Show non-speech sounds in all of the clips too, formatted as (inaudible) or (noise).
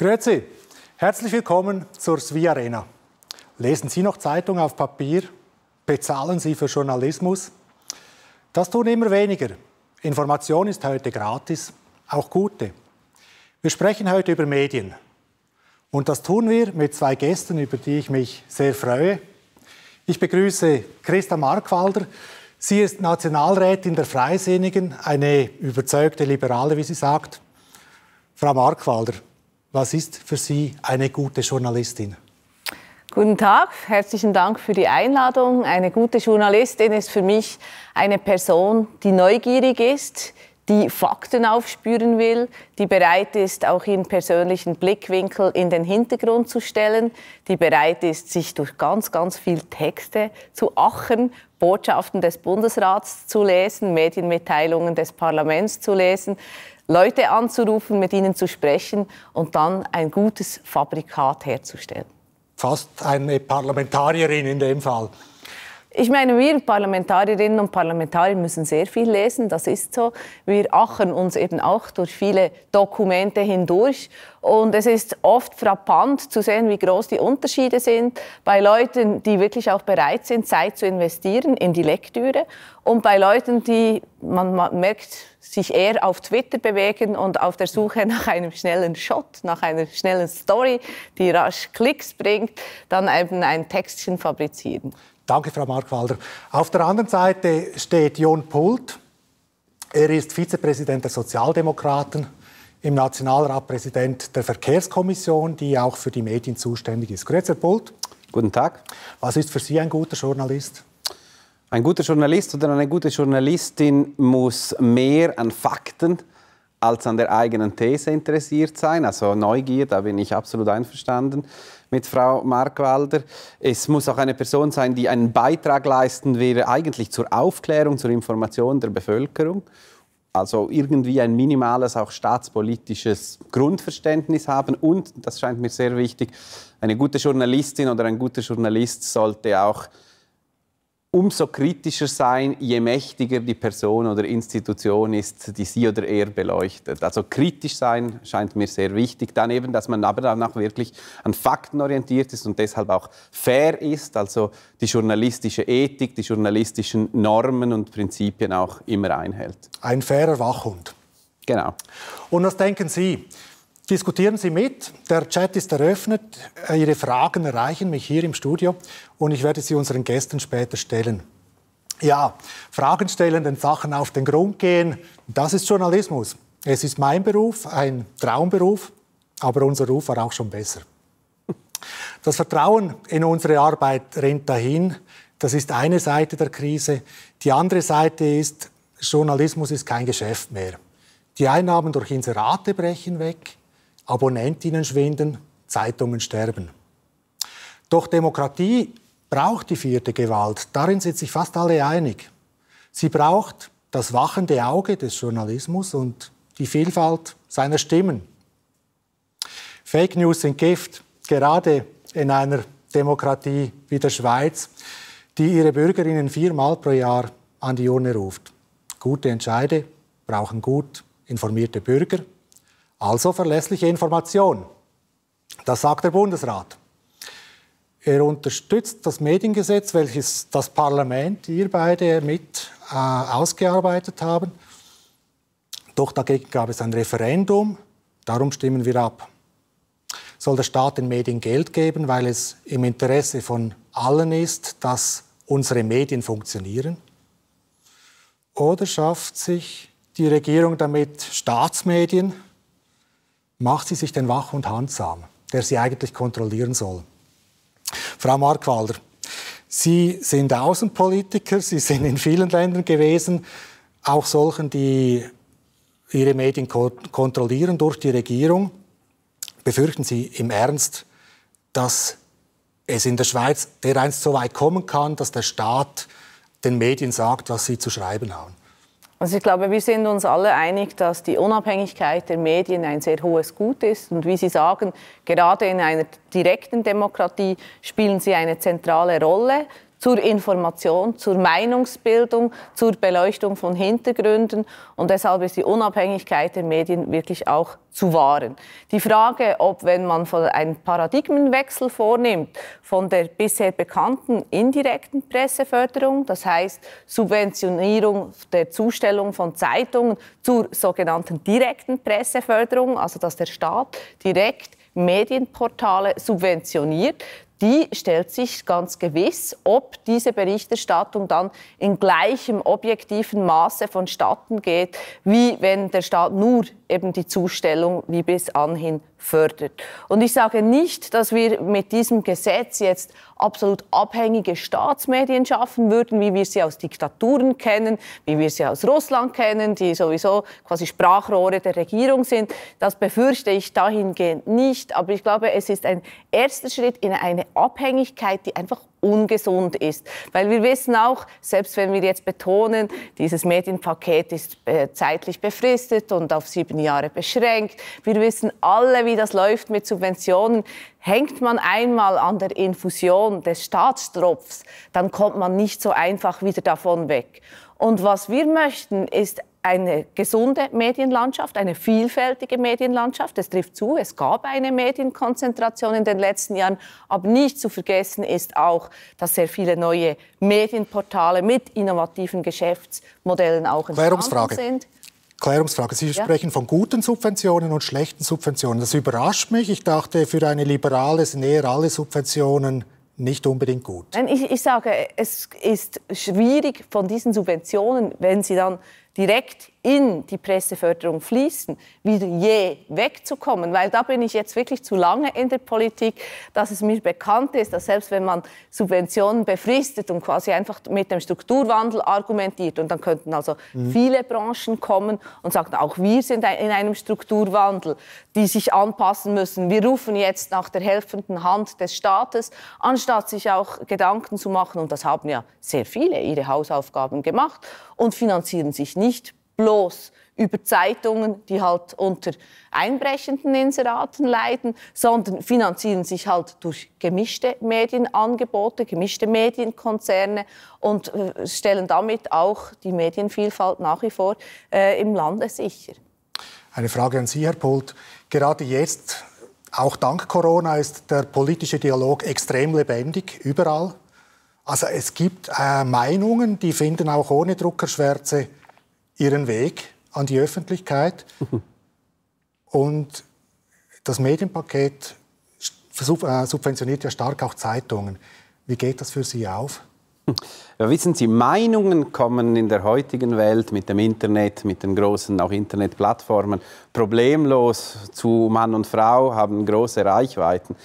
Grüezi, herzlich willkommen zur SWI Arena. Lesen Sie noch Zeitung auf Papier? Bezahlen Sie für Journalismus? Das tun immer weniger. Information ist heute gratis, auch gute. Wir sprechen heute über Medien. Und das tun wir mit zwei Gästen, über die ich mich sehr freue. Ich begrüße Christa Markwalder. Sie ist Nationalrätin der Freisinnigen, eine überzeugte Liberale, wie sie sagt. Frau Markwalder, was ist für Sie eine gute Journalistin? Guten Tag, herzlichen Dank für die Einladung. Eine gute Journalistin ist für mich eine Person, die neugierig ist, die Fakten aufspüren will, die bereit ist, auch ihren persönlichen Blickwinkel in den Hintergrund zu stellen, die bereit ist, sich durch ganz, ganz viel Texte zu achen, Botschaften des Bundesrats zu lesen, Medienmitteilungen des Parlaments zu lesen, Leute anzurufen, mit ihnen zu sprechen und dann ein gutes Fabrikat herzustellen. Fast eine Parlamentarierin in dem Fall. Ich meine, wir Parlamentarierinnen und Parlamentarier müssen sehr viel lesen, das ist so. Wir achen uns eben auch durch viele Dokumente hindurch. Und es ist oft frappant zu sehen, wie groß die Unterschiede sind bei Leuten, die wirklich auch bereit sind, Zeit zu investieren in die Lektüre und bei Leuten, die, man merkt, sich eher auf Twitter bewegen und auf der Suche nach einem schnellen Shot, nach einer schnellen Story, die rasch Klicks bringt, dann eben ein Textchen fabrizieren. Danke, Frau Markwalder. Auf der anderen Seite steht Jon Pult. Er ist Vizepräsident der Sozialdemokraten, im Nationalrat Präsident der Verkehrskommission, die auch für die Medien zuständig ist. Grüezi, Herr Pult. Guten Tag. Was ist für Sie ein guter Journalist? Ein guter Journalist oder eine gute Journalistin muss mehr an Fakten als an der eigenen These interessiert sein. Also Neugier, da bin ich absolut einverstanden mit Frau Markwalder. Es muss auch eine Person sein, die einen Beitrag leisten wäre, eigentlich zur Aufklärung, zur Information der Bevölkerung. Also irgendwie ein minimales, auch staatspolitisches Grundverständnis haben. Und, das scheint mir sehr wichtig, eine gute Journalistin oder ein guter Journalist sollte auch umso kritischer sein, je mächtiger die Person oder Institution ist, die sie oder er beleuchtet. Also kritisch sein scheint mir sehr wichtig. Dann eben, dass man aber danach wirklich an Fakten orientiert ist und deshalb auch fair ist, also die journalistische Ethik, die journalistischen Normen und Prinzipien auch immer einhält. Ein fairer Wachhund. Genau. Und was denken Sie? Diskutieren Sie mit. Der Chat ist eröffnet. Ihre Fragen erreichen mich hier im Studio und ich werde sie unseren Gästen später stellen. Ja, Fragen stellen, den Sachen auf den Grund gehen, das ist Journalismus. Es ist mein Beruf, ein Traumberuf, aber unser Ruf war auch schon besser. Das Vertrauen in unsere Arbeit rennt dahin. Das ist eine Seite der Krise. Die andere Seite ist, Journalismus ist kein Geschäft mehr. Die Einnahmen durch Inserate brechen weg. Abonnentinnen schwinden, Zeitungen sterben. Doch Demokratie braucht die vierte Gewalt. Darin sind sich fast alle einig. Sie braucht das wachende Auge des Journalismus und die Vielfalt seiner Stimmen. Fake News sind Gift, gerade in einer Demokratie wie der Schweiz, die ihre Bürgerinnen viermal pro Jahr an die Urne ruft. Gute Entscheide brauchen gut informierte Bürger also verlässliche Information. Das sagt der Bundesrat. Er unterstützt das Mediengesetz, welches das Parlament, ihr beide mit äh, ausgearbeitet haben. Doch dagegen gab es ein Referendum, darum stimmen wir ab. Soll der Staat den Medien Geld geben, weil es im Interesse von allen ist, dass unsere Medien funktionieren? Oder schafft sich die Regierung damit Staatsmedien, macht sie sich den und handsam, der sie eigentlich kontrollieren soll. Frau Markwalder, Sie sind Außenpolitiker, Sie sind in vielen Ländern gewesen, auch solchen, die ihre Medien kontrollieren durch die Regierung. Befürchten Sie im Ernst, dass es in der Schweiz dereinst so weit kommen kann, dass der Staat den Medien sagt, was sie zu schreiben haben? Also ich glaube, wir sind uns alle einig, dass die Unabhängigkeit der Medien ein sehr hohes Gut ist. Und wie Sie sagen, gerade in einer direkten Demokratie spielen sie eine zentrale Rolle zur Information, zur Meinungsbildung, zur Beleuchtung von Hintergründen. Und deshalb ist die Unabhängigkeit der Medien wirklich auch zu wahren. Die Frage, ob wenn man einen Paradigmenwechsel vornimmt von der bisher bekannten indirekten Presseförderung, das heißt Subventionierung der Zustellung von Zeitungen zur sogenannten direkten Presseförderung, also dass der Staat direkt Medienportale subventioniert, die stellt sich ganz gewiss, ob diese Berichterstattung dann in gleichem objektiven Maße vonstatten geht, wie wenn der Staat nur eben die Zustellung wie bis anhin fördert. Und ich sage nicht, dass wir mit diesem Gesetz jetzt absolut abhängige Staatsmedien schaffen würden, wie wir sie aus Diktaturen kennen, wie wir sie aus Russland kennen, die sowieso quasi Sprachrohre der Regierung sind. Das befürchte ich dahingehend nicht. Aber ich glaube, es ist ein erster Schritt in eine Abhängigkeit, die einfach ungesund ist. Weil wir wissen auch, selbst wenn wir jetzt betonen, dieses Medienpaket ist äh, zeitlich befristet und auf sieben Jahre beschränkt, wir wissen alle, wie das läuft mit Subventionen. Hängt man einmal an der Infusion des Staatstropfs, dann kommt man nicht so einfach wieder davon weg. Und was wir möchten, ist eine gesunde Medienlandschaft, eine vielfältige Medienlandschaft. Es trifft zu, es gab eine Medienkonzentration in den letzten Jahren, aber nicht zu vergessen ist auch, dass sehr viele neue Medienportale mit innovativen Geschäftsmodellen auch entstanden sind. Klärungsfrage. Sie ja. sprechen von guten Subventionen und schlechten Subventionen. Das überrascht mich. Ich dachte, für eine Liberale sind eher alle Subventionen nicht unbedingt gut. Ich, ich, sage, es ist schwierig von diesen Subventionen, wenn sie dann direkt in die Presseförderung fließen, wieder je wegzukommen. Weil da bin ich jetzt wirklich zu lange in der Politik, dass es mir bekannt ist, dass selbst wenn man Subventionen befristet und quasi einfach mit dem Strukturwandel argumentiert, und dann könnten also mhm. viele Branchen kommen und sagen, auch wir sind in einem Strukturwandel, die sich anpassen müssen. Wir rufen jetzt nach der helfenden Hand des Staates, anstatt sich auch Gedanken zu machen, und das haben ja sehr viele ihre Hausaufgaben gemacht, und finanzieren sich nicht bloß über Zeitungen, die halt unter einbrechenden Inseraten leiden, sondern finanzieren sich halt durch gemischte Medienangebote, gemischte Medienkonzerne und äh, stellen damit auch die Medienvielfalt nach wie vor äh, im Lande sicher. Eine Frage an Sie, Herr Pult. Gerade jetzt, auch dank Corona, ist der politische Dialog extrem lebendig, überall. Also es gibt äh, Meinungen, die finden auch ohne Druckerschwärze ihren Weg an die Öffentlichkeit. Mhm. Und das Medienpaket äh, subventioniert ja stark auch Zeitungen. Wie geht das für Sie auf? Ja, wissen Sie, Meinungen kommen in der heutigen Welt mit dem Internet, mit den großen auch Internetplattformen problemlos zu Mann und Frau, haben große Reichweiten.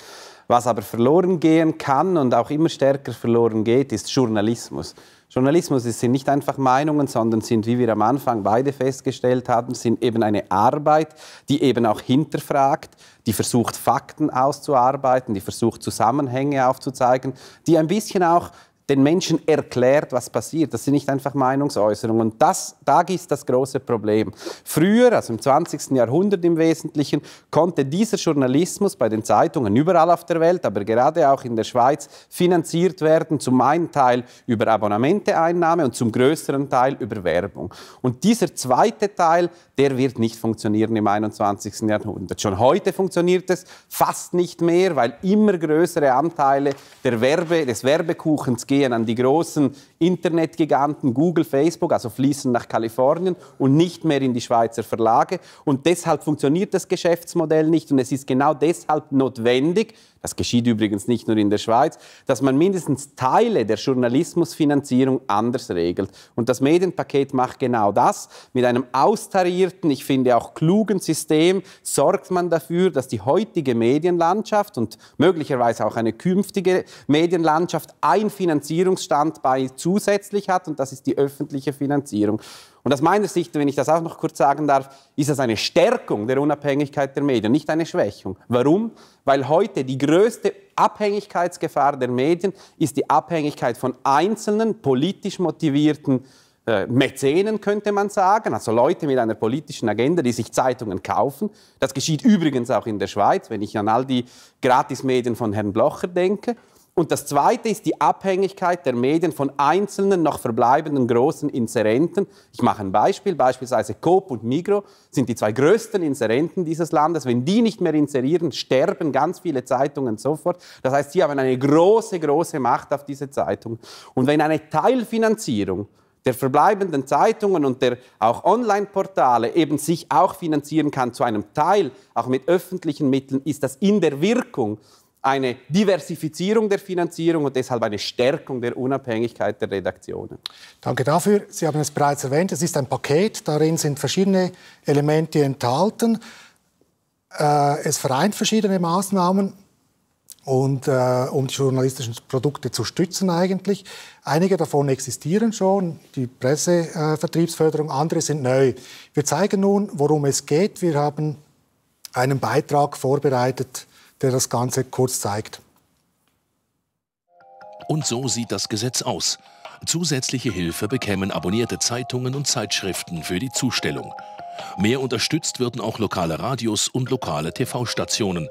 Was aber verloren gehen kann und auch immer stärker verloren geht, ist Journalismus. Journalismus ist, sind nicht einfach Meinungen, sondern sind, wie wir am Anfang beide festgestellt haben, sind eben eine Arbeit, die eben auch hinterfragt, die versucht Fakten auszuarbeiten, die versucht Zusammenhänge aufzuzeigen, die ein bisschen auch den Menschen erklärt, was passiert. Das sind nicht einfach Meinungsäußerungen. Und das, da ist das große Problem. Früher, also im 20. Jahrhundert im Wesentlichen, konnte dieser Journalismus bei den Zeitungen überall auf der Welt, aber gerade auch in der Schweiz, finanziert werden, zum einen Teil über Abonnementeeinnahme und zum größeren Teil über Werbung. Und dieser zweite Teil, der wird nicht funktionieren im 21. Jahrhundert. Schon heute funktioniert es fast nicht mehr, weil immer größere Anteile der Werbe, des Werbekuchens gehen an die großen Internetgiganten Google, Facebook, also fließen nach Kalifornien und nicht mehr in die Schweizer Verlage. Und deshalb funktioniert das Geschäftsmodell nicht. Und es ist genau deshalb notwendig, das geschieht übrigens nicht nur in der Schweiz, dass man mindestens Teile der Journalismusfinanzierung anders regelt. Und das Medienpaket macht genau das. Mit einem austarierten, ich finde auch klugen System sorgt man dafür, dass die heutige Medienlandschaft und möglicherweise auch eine künftige Medienlandschaft ein Finanzierungsstand bei zusätzlich hat, und das ist die öffentliche Finanzierung. Und aus meiner Sicht, wenn ich das auch noch kurz sagen darf, ist das eine Stärkung der Unabhängigkeit der Medien, nicht eine Schwächung. Warum? Weil heute die größte Abhängigkeitsgefahr der Medien ist die Abhängigkeit von einzelnen politisch motivierten äh, Mäzenen könnte man sagen, also Leute mit einer politischen Agenda, die sich Zeitungen kaufen. Das geschieht übrigens auch in der Schweiz, wenn ich an all die Gratismedien von Herrn Blocher denke. Und das Zweite ist die Abhängigkeit der Medien von einzelnen noch verbleibenden großen Inserenten. Ich mache ein Beispiel, beispielsweise Coop und Migro sind die zwei größten Inserenten dieses Landes. Wenn die nicht mehr inserieren, sterben ganz viele Zeitungen sofort. Das heißt, sie haben eine große, große Macht auf diese Zeitungen. Und wenn eine Teilfinanzierung der verbleibenden Zeitungen und der auch Online-Portale eben sich auch finanzieren kann zu einem Teil, auch mit öffentlichen Mitteln, ist das in der Wirkung eine Diversifizierung der Finanzierung und deshalb eine Stärkung der Unabhängigkeit der Redaktionen. Danke dafür. Sie haben es bereits erwähnt, es ist ein Paket, darin sind verschiedene Elemente enthalten. Äh, es vereint verschiedene Maßnahmen, und äh, um die journalistischen Produkte zu stützen eigentlich. Einige davon existieren schon, die Pressevertriebsförderung, äh, andere sind neu. Wir zeigen nun, worum es geht. Wir haben einen Beitrag vorbereitet der das Ganze kurz zeigt. Und so sieht das Gesetz aus. Zusätzliche Hilfe bekämen abonnierte Zeitungen und Zeitschriften für die Zustellung. Mehr unterstützt würden auch lokale Radios und lokale TV-Stationen.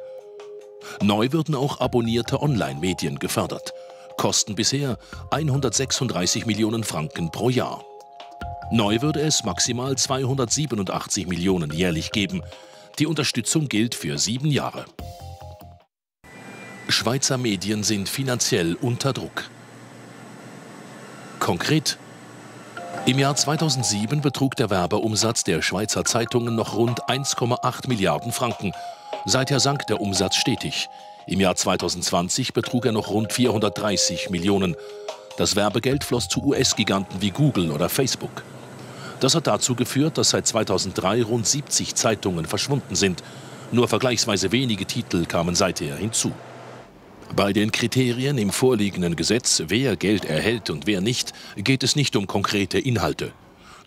Neu würden auch abonnierte Online-Medien gefördert. Kosten bisher 136 Millionen Franken pro Jahr. Neu würde es maximal 287 Millionen jährlich geben. Die Unterstützung gilt für sieben Jahre. Schweizer Medien sind finanziell unter Druck. Konkret im Jahr 2007 betrug der Werbeumsatz der Schweizer Zeitungen noch rund 1,8 Milliarden Franken. Seither sank der Umsatz stetig. Im Jahr 2020 betrug er noch rund 430 Millionen. Das Werbegeld floss zu US-Giganten wie Google oder Facebook. Das hat dazu geführt, dass seit 2003 rund 70 Zeitungen verschwunden sind. Nur vergleichsweise wenige Titel kamen seither hinzu. Bei den Kriterien im vorliegenden Gesetz, wer Geld erhält und wer nicht, geht es nicht um konkrete Inhalte.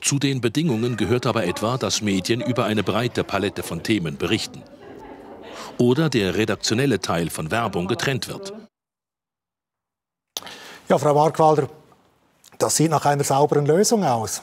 Zu den Bedingungen gehört aber etwa, dass Medien über eine breite Palette von Themen berichten. Oder der redaktionelle Teil von Werbung getrennt wird. Ja, Frau Markwalder, das sieht nach einer sauberen Lösung aus.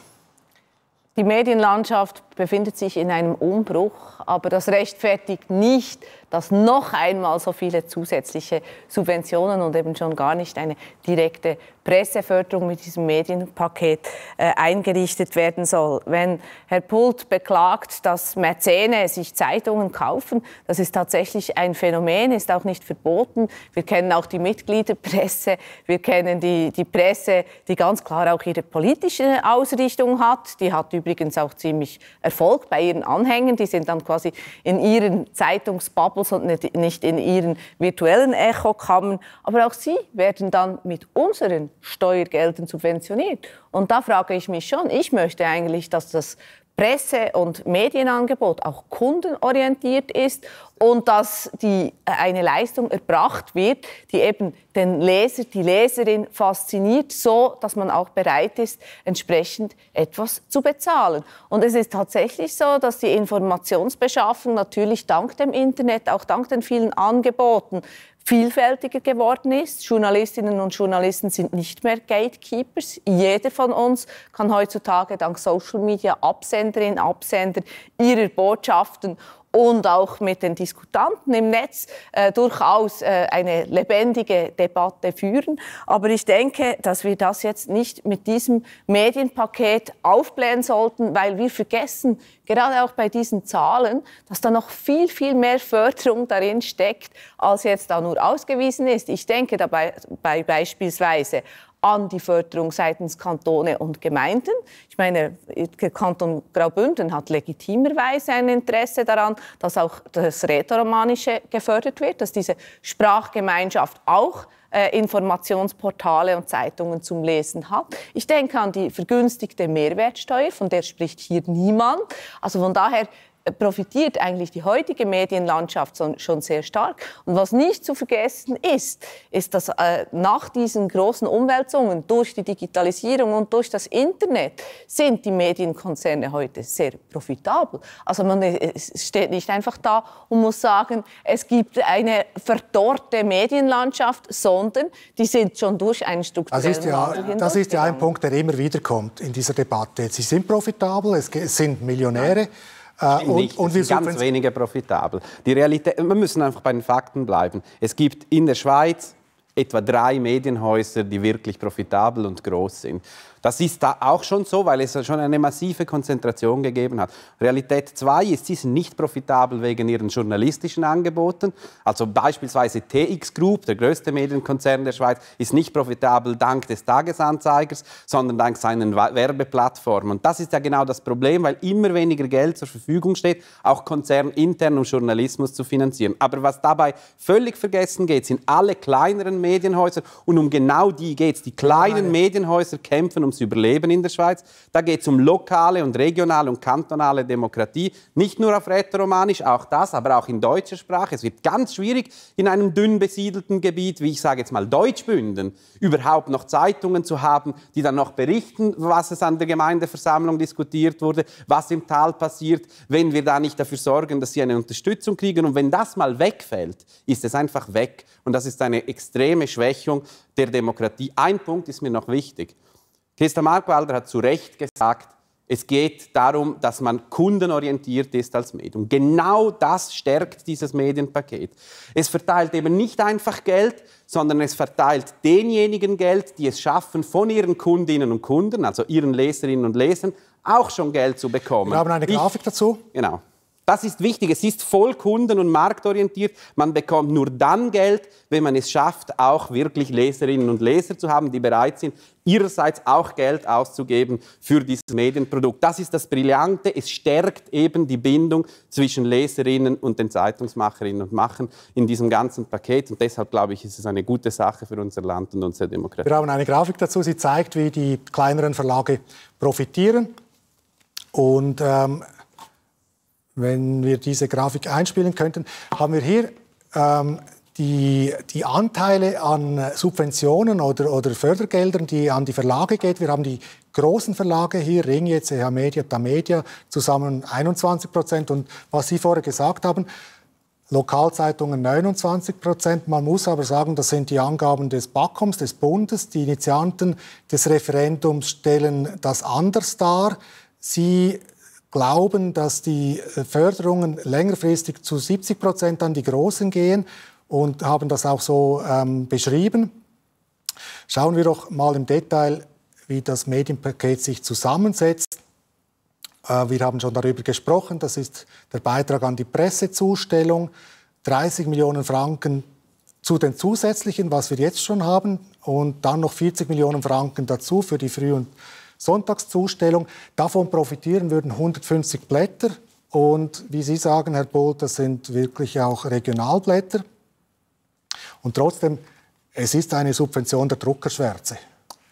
Die Medienlandschaft befindet sich in einem Umbruch, aber das rechtfertigt nicht, dass noch einmal so viele zusätzliche Subventionen und eben schon gar nicht eine direkte Presseförderung mit diesem Medienpaket äh, eingerichtet werden soll. Wenn Herr Pult beklagt, dass Mäzene sich Zeitungen kaufen, das ist tatsächlich ein Phänomen, ist auch nicht verboten. Wir kennen auch die Mitgliederpresse, wir kennen die, die Presse, die ganz klar auch ihre politische Ausrichtung hat. Die hat übrigens auch ziemlich Erfolg bei ihren Anhängern. Die sind dann quasi in ihren Zeitungsbubbles und nicht in ihren virtuellen Echokammern. Aber auch sie werden dann mit unseren Steuergeldern subventioniert. Und da frage ich mich schon, ich möchte eigentlich, dass das Presse- und Medienangebot auch kundenorientiert ist und dass die, äh, eine Leistung erbracht wird, die eben den Leser, die Leserin fasziniert, so dass man auch bereit ist, entsprechend etwas zu bezahlen. Und es ist tatsächlich so, dass die Informationsbeschaffung natürlich dank dem Internet, auch dank den vielen Angeboten vielfältiger geworden ist. Journalistinnen und Journalisten sind nicht mehr Gatekeepers. Jeder von uns kann heutzutage dank Social Media Absenderin, Absender ihrer Botschaften und auch mit den Diskutanten im Netz äh, durchaus äh, eine lebendige Debatte führen. Aber ich denke, dass wir das jetzt nicht mit diesem Medienpaket aufblähen sollten, weil wir vergessen, gerade auch bei diesen Zahlen, dass da noch viel, viel mehr Förderung darin steckt, als jetzt da nur ausgewiesen ist. Ich denke dabei bei beispielsweise an die Förderung seitens Kantone und Gemeinden. Ich meine, der Kanton Graubünden hat legitimerweise ein Interesse daran, dass auch das Rätoromanische gefördert wird, dass diese Sprachgemeinschaft auch äh, Informationsportale und Zeitungen zum Lesen hat. Ich denke an die vergünstigte Mehrwertsteuer, von der spricht hier niemand. Also von daher profitiert eigentlich die heutige Medienlandschaft schon sehr stark. Und was nicht zu vergessen ist, ist, dass äh, nach diesen großen Umwälzungen durch die Digitalisierung und durch das Internet sind die Medienkonzerne heute sehr profitabel. Also man steht nicht einfach da und muss sagen, es gibt eine verdorrte Medienlandschaft, sondern die sind schon durch einen strukturellen das ist ja, Das ist ja ein Punkt, der immer wieder kommt in dieser Debatte. Sie sind profitabel, es sind Millionäre. Ja. Stimmt äh, und, nicht. und wir ganz wenige profitabel. Die Realität, wir müssen einfach bei den Fakten bleiben. Es gibt in der Schweiz etwa drei Medienhäuser, die wirklich profitabel und groß sind. Das ist da auch schon so, weil es schon eine massive Konzentration gegeben hat. Realität 2 ist, sie sind nicht profitabel wegen ihren journalistischen Angeboten. Also beispielsweise TX Group, der größte Medienkonzern der Schweiz, ist nicht profitabel dank des Tagesanzeigers, sondern dank seinen Werbeplattformen. Und das ist ja genau das Problem, weil immer weniger Geld zur Verfügung steht, auch Konzern intern, um Journalismus zu finanzieren. Aber was dabei völlig vergessen geht, sind alle kleineren Medienhäuser und um genau die geht es. Die kleinen Medienhäuser kämpfen um ums Überleben in der Schweiz. Da geht es um lokale und regionale und kantonale Demokratie. Nicht nur auf Rätoromanisch, auch das, aber auch in deutscher Sprache. Es wird ganz schwierig, in einem dünn besiedelten Gebiet, wie ich sage jetzt mal Deutschbünden, überhaupt noch Zeitungen zu haben, die dann noch berichten, was es an der Gemeindeversammlung diskutiert wurde, was im Tal passiert, wenn wir da nicht dafür sorgen, dass sie eine Unterstützung kriegen. Und wenn das mal wegfällt, ist es einfach weg. Und das ist eine extreme Schwächung der Demokratie. Ein Punkt ist mir noch wichtig. Tester Markwalder hat zu Recht gesagt, es geht darum, dass man kundenorientiert ist als Medium. Genau das stärkt dieses Medienpaket. Es verteilt eben nicht einfach Geld, sondern es verteilt denjenigen Geld, die es schaffen, von ihren Kundinnen und Kunden, also ihren Leserinnen und Lesern, auch schon Geld zu bekommen. Wir haben eine Grafik ich, dazu. Genau. Das ist wichtig. Es ist voll kunden- und marktorientiert. Man bekommt nur dann Geld, wenn man es schafft, auch wirklich Leserinnen und Leser zu haben, die bereit sind, ihrerseits auch Geld auszugeben für dieses Medienprodukt. Das ist das Brillante. Es stärkt eben die Bindung zwischen Leserinnen und den Zeitungsmacherinnen und Machern in diesem ganzen Paket. Und deshalb glaube ich, ist es eine gute Sache für unser Land und unsere Demokratie. Wir haben eine Grafik dazu. Sie zeigt, wie die kleineren Verlage profitieren. Und ähm, wenn wir diese Grafik einspielen könnten, haben wir hier ähm, die, die, Anteile an Subventionen oder, oder, Fördergeldern, die an die Verlage geht. Wir haben die großen Verlage hier, Ringier, CH Media, Tamedia, zusammen 21 Prozent. Und was Sie vorher gesagt haben, Lokalzeitungen 29 Prozent. Man muss aber sagen, das sind die Angaben des BAKOMs, des Bundes. Die Initianten des Referendums stellen das anders dar. Sie glauben, dass die äh, Förderungen längerfristig zu 70 Prozent an die Großen gehen und haben das auch so ähm, beschrieben. Schauen wir doch mal im Detail, wie das Medienpaket sich zusammensetzt. Äh, wir haben schon darüber gesprochen, das ist der Beitrag an die Pressezustellung, 30 Millionen Franken zu den zusätzlichen, was wir jetzt schon haben, und dann noch 40 Millionen Franken dazu für die Früh- und Sonntagszustellung. Davon profitieren würden 150 Blätter. Und wie Sie sagen, Herr Bohl, das sind wirklich auch Regionalblätter. Und trotzdem, es ist eine Subvention der Druckerschwärze.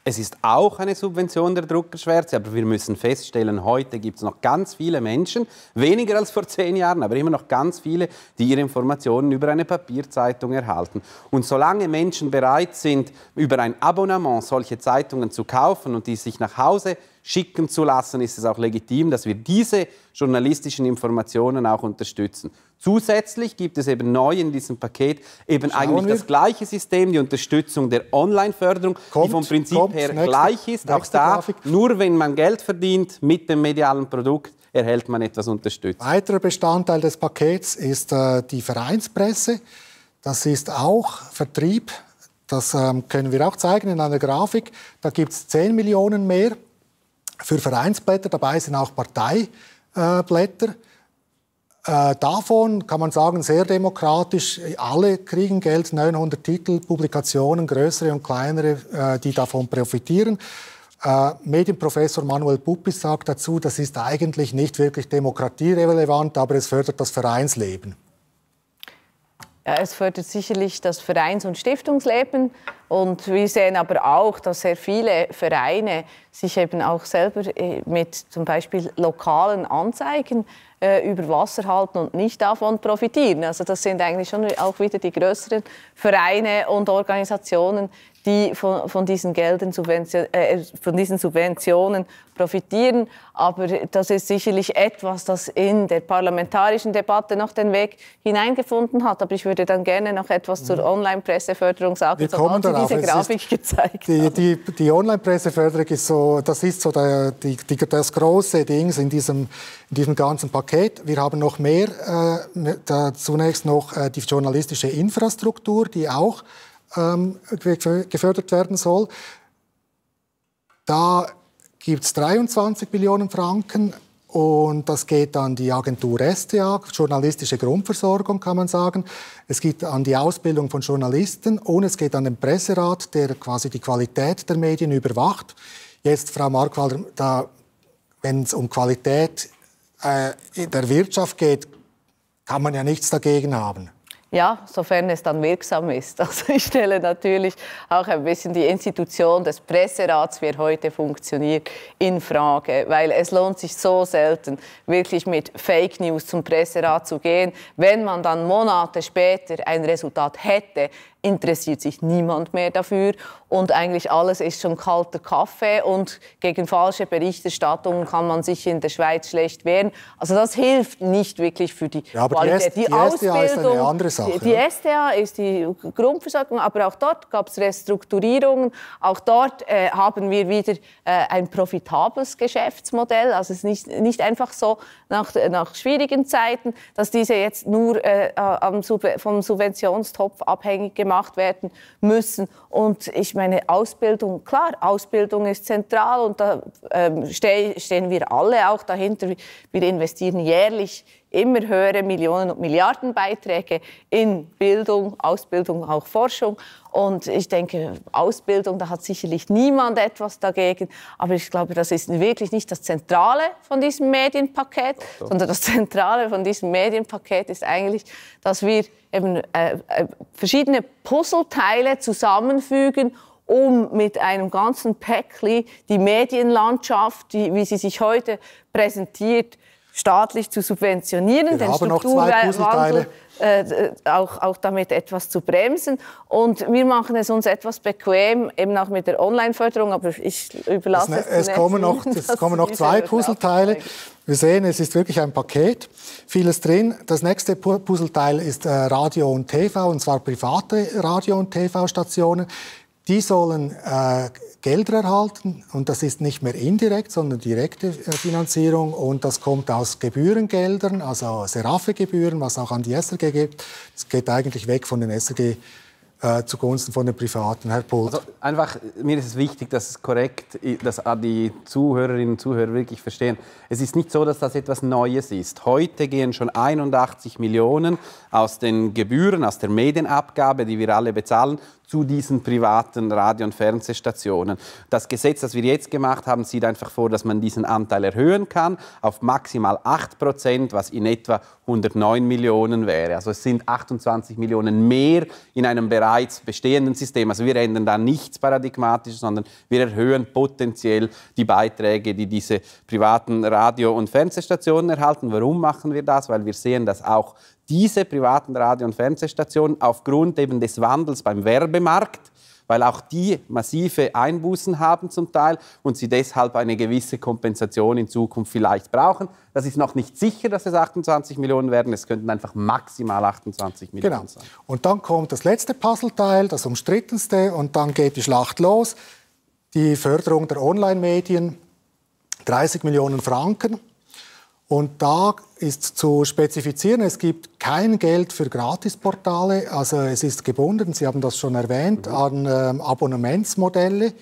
Es ist auch eine Subvention der Druckerschwärze, aber wir müssen feststellen, heute gibt es noch ganz viele Menschen, weniger als vor zehn Jahren, aber immer noch ganz viele, die ihre Informationen über eine Papierzeitung erhalten. Und solange Menschen bereit sind, über ein Abonnement solche Zeitungen zu kaufen und die sich nach Hause schicken zu lassen, ist es auch legitim, dass wir diese journalistischen Informationen auch unterstützen. Zusätzlich gibt es eben neu in diesem Paket eben Schauen eigentlich wir. das gleiche System, die Unterstützung der Online-Förderung, die vom Prinzip kommt, her nächste, gleich ist. Auch da, Grafik. nur wenn man Geld verdient mit dem medialen Produkt, erhält man etwas Unterstützung. Weiterer Bestandteil des Pakets ist äh, die Vereinspresse. Das ist auch Vertrieb. Das ähm, können wir auch zeigen in einer Grafik. Da gibt es 10 Millionen mehr für Vereinsblätter. Dabei sind auch Parteiblätter. Äh, äh, davon kann man sagen, sehr demokratisch, alle kriegen Geld, 900 Titel, Publikationen, größere und kleinere, äh, die davon profitieren. Äh, Medienprofessor Manuel Puppis sagt dazu, das ist eigentlich nicht wirklich demokratierelevant, aber es fördert das Vereinsleben. Ja, es fördert sicherlich das Vereins- und Stiftungsleben und wir sehen aber auch, dass sehr viele Vereine sich eben auch selber äh, mit zum Beispiel lokalen Anzeigen äh, über Wasser halten und nicht davon profitieren. Also das sind eigentlich schon auch wieder die größeren Vereine und Organisationen, die von, von, diesen Geldern, äh, von diesen Subventionen profitieren. Aber das ist sicherlich etwas, das in der parlamentarischen Debatte noch den Weg hineingefunden hat. Aber ich würde dann gerne noch etwas zur mhm. Online-Presseförderung sagen, Wir kommen sobald Sie diese also, Grafik gezeigt die, die, die Online-Presseförderung ist so, das ist so der, die, die, das große Ding in diesem, in diesem ganzen Paket. Wir haben noch mehr, äh, ne, da zunächst noch äh, die journalistische Infrastruktur, die auch ähm, gefördert werden soll. Da gibt es 23 Millionen Franken und das geht an die Agentur STA, journalistische Grundversorgung kann man sagen. Es geht an die Ausbildung von Journalisten und es geht an den Presserat, der quasi die Qualität der Medien überwacht. Jetzt, Frau Markwalder, wenn es um Qualität äh, der Wirtschaft geht, kann man ja nichts dagegen haben. Ja, sofern es dann wirksam ist. (laughs) Also ich stelle natürlich auch ein bisschen die Institution des Presserats, wie er heute funktioniert, in Frage, weil es lohnt sich so selten, wirklich mit Fake News zum Presserat zu gehen. Wenn man dann Monate später ein Resultat hätte, interessiert sich niemand mehr dafür und eigentlich alles ist schon kalter Kaffee und gegen falsche Berichterstattungen kann man sich in der Schweiz schlecht wehren. Also das hilft nicht wirklich für die ja, aber Qualität. Die, die, die Ausbildung, ist eine andere Sache. Die, ja. SDA ist die Grundversorgung, aber auch dort gab es Restrukturierungen. Auch dort äh, haben wir wieder äh, ein profitables Geschäftsmodell. Also es ist nicht, nicht einfach so nach, nach schwierigen Zeiten, dass diese jetzt nur äh, äh vom Subventionstopf abhängig gemacht werden müssen. Und ich meine, meine Ausbildung, klar, Ausbildung ist zentral und da ähm, ste stehen wir alle auch dahinter. Wir investieren jährlich immer höhere Millionen- und Milliardenbeiträge in Bildung, Ausbildung, auch Forschung. Und ich denke, Ausbildung, da hat sicherlich niemand etwas dagegen. Aber ich glaube, das ist wirklich nicht das Zentrale von diesem Medienpaket, doch, doch. sondern das Zentrale von diesem Medienpaket ist eigentlich, dass wir eben äh, äh, verschiedene Puzzleteile zusammenfügen um mit einem ganzen Päckli die Medienlandschaft, die, wie sie sich heute präsentiert, staatlich zu subventionieren, Wir den Strukturwandel äh, äh, auch, auch damit etwas zu bremsen. Und wir machen es uns etwas bequem, eben auch mit der Online-Förderung, aber ich überlasse es. Ne- es, es kommen noch, es kommen noch zwei Puzzleteile. Wir sehen, es ist wirklich ein Paket, vieles drin. Das nächste Puzzleteil ist äh, Radio und TV, und zwar private Radio- und TV-Stationen die sollen äh, Gelder erhalten und das ist nicht mehr indirekt, sondern direkte äh, Finanzierung und das kommt aus Gebührengeldern, also aus gebühren was auch an die SRG geht. Es geht eigentlich weg von den SRG äh, zugunsten von den Privaten, Herr Pult. Also einfach, mir ist es wichtig, dass es korrekt, äh, dass äh, die Zuhörerinnen und Zuhörer wirklich verstehen. Es ist nicht so, dass das etwas Neues ist. Heute gehen schon 81 Millionen aus den Gebühren, aus der Medienabgabe, die wir alle bezahlen, zu diesen privaten Radio- und Fernsehstationen. Das Gesetz, das wir jetzt gemacht haben, sieht einfach vor, dass man diesen Anteil erhöhen kann auf maximal 8 Prozent, was in etwa 109 Millionen wäre. Also es sind 28 Millionen mehr in einem bereits bestehenden System. Also wir ändern da nichts paradigmatisch, sondern wir erhöhen potenziell die Beiträge, die diese privaten Radio- und Fernsehstationen erhalten. Warum machen wir das? Weil wir sehen, dass auch diese privaten Radio- und Fernsehstationen aufgrund eben des Wandels beim Werbemarkt, weil auch die massive Einbußen haben zum Teil und sie deshalb eine gewisse Kompensation in Zukunft vielleicht brauchen. Das ist noch nicht sicher, dass es 28 Millionen werden. Es könnten einfach maximal 28 Millionen genau. sein. Und dann kommt das letzte Puzzleteil, das umstrittenste, und dann geht die Schlacht los. Die Förderung der Online-Medien, 30 Millionen Franken und da ist zu spezifizieren, es gibt kein Geld für Gratisportale. Also es ist gebunden, Sie haben das schon erwähnt, mhm. an ähm, Abonnementsmodelle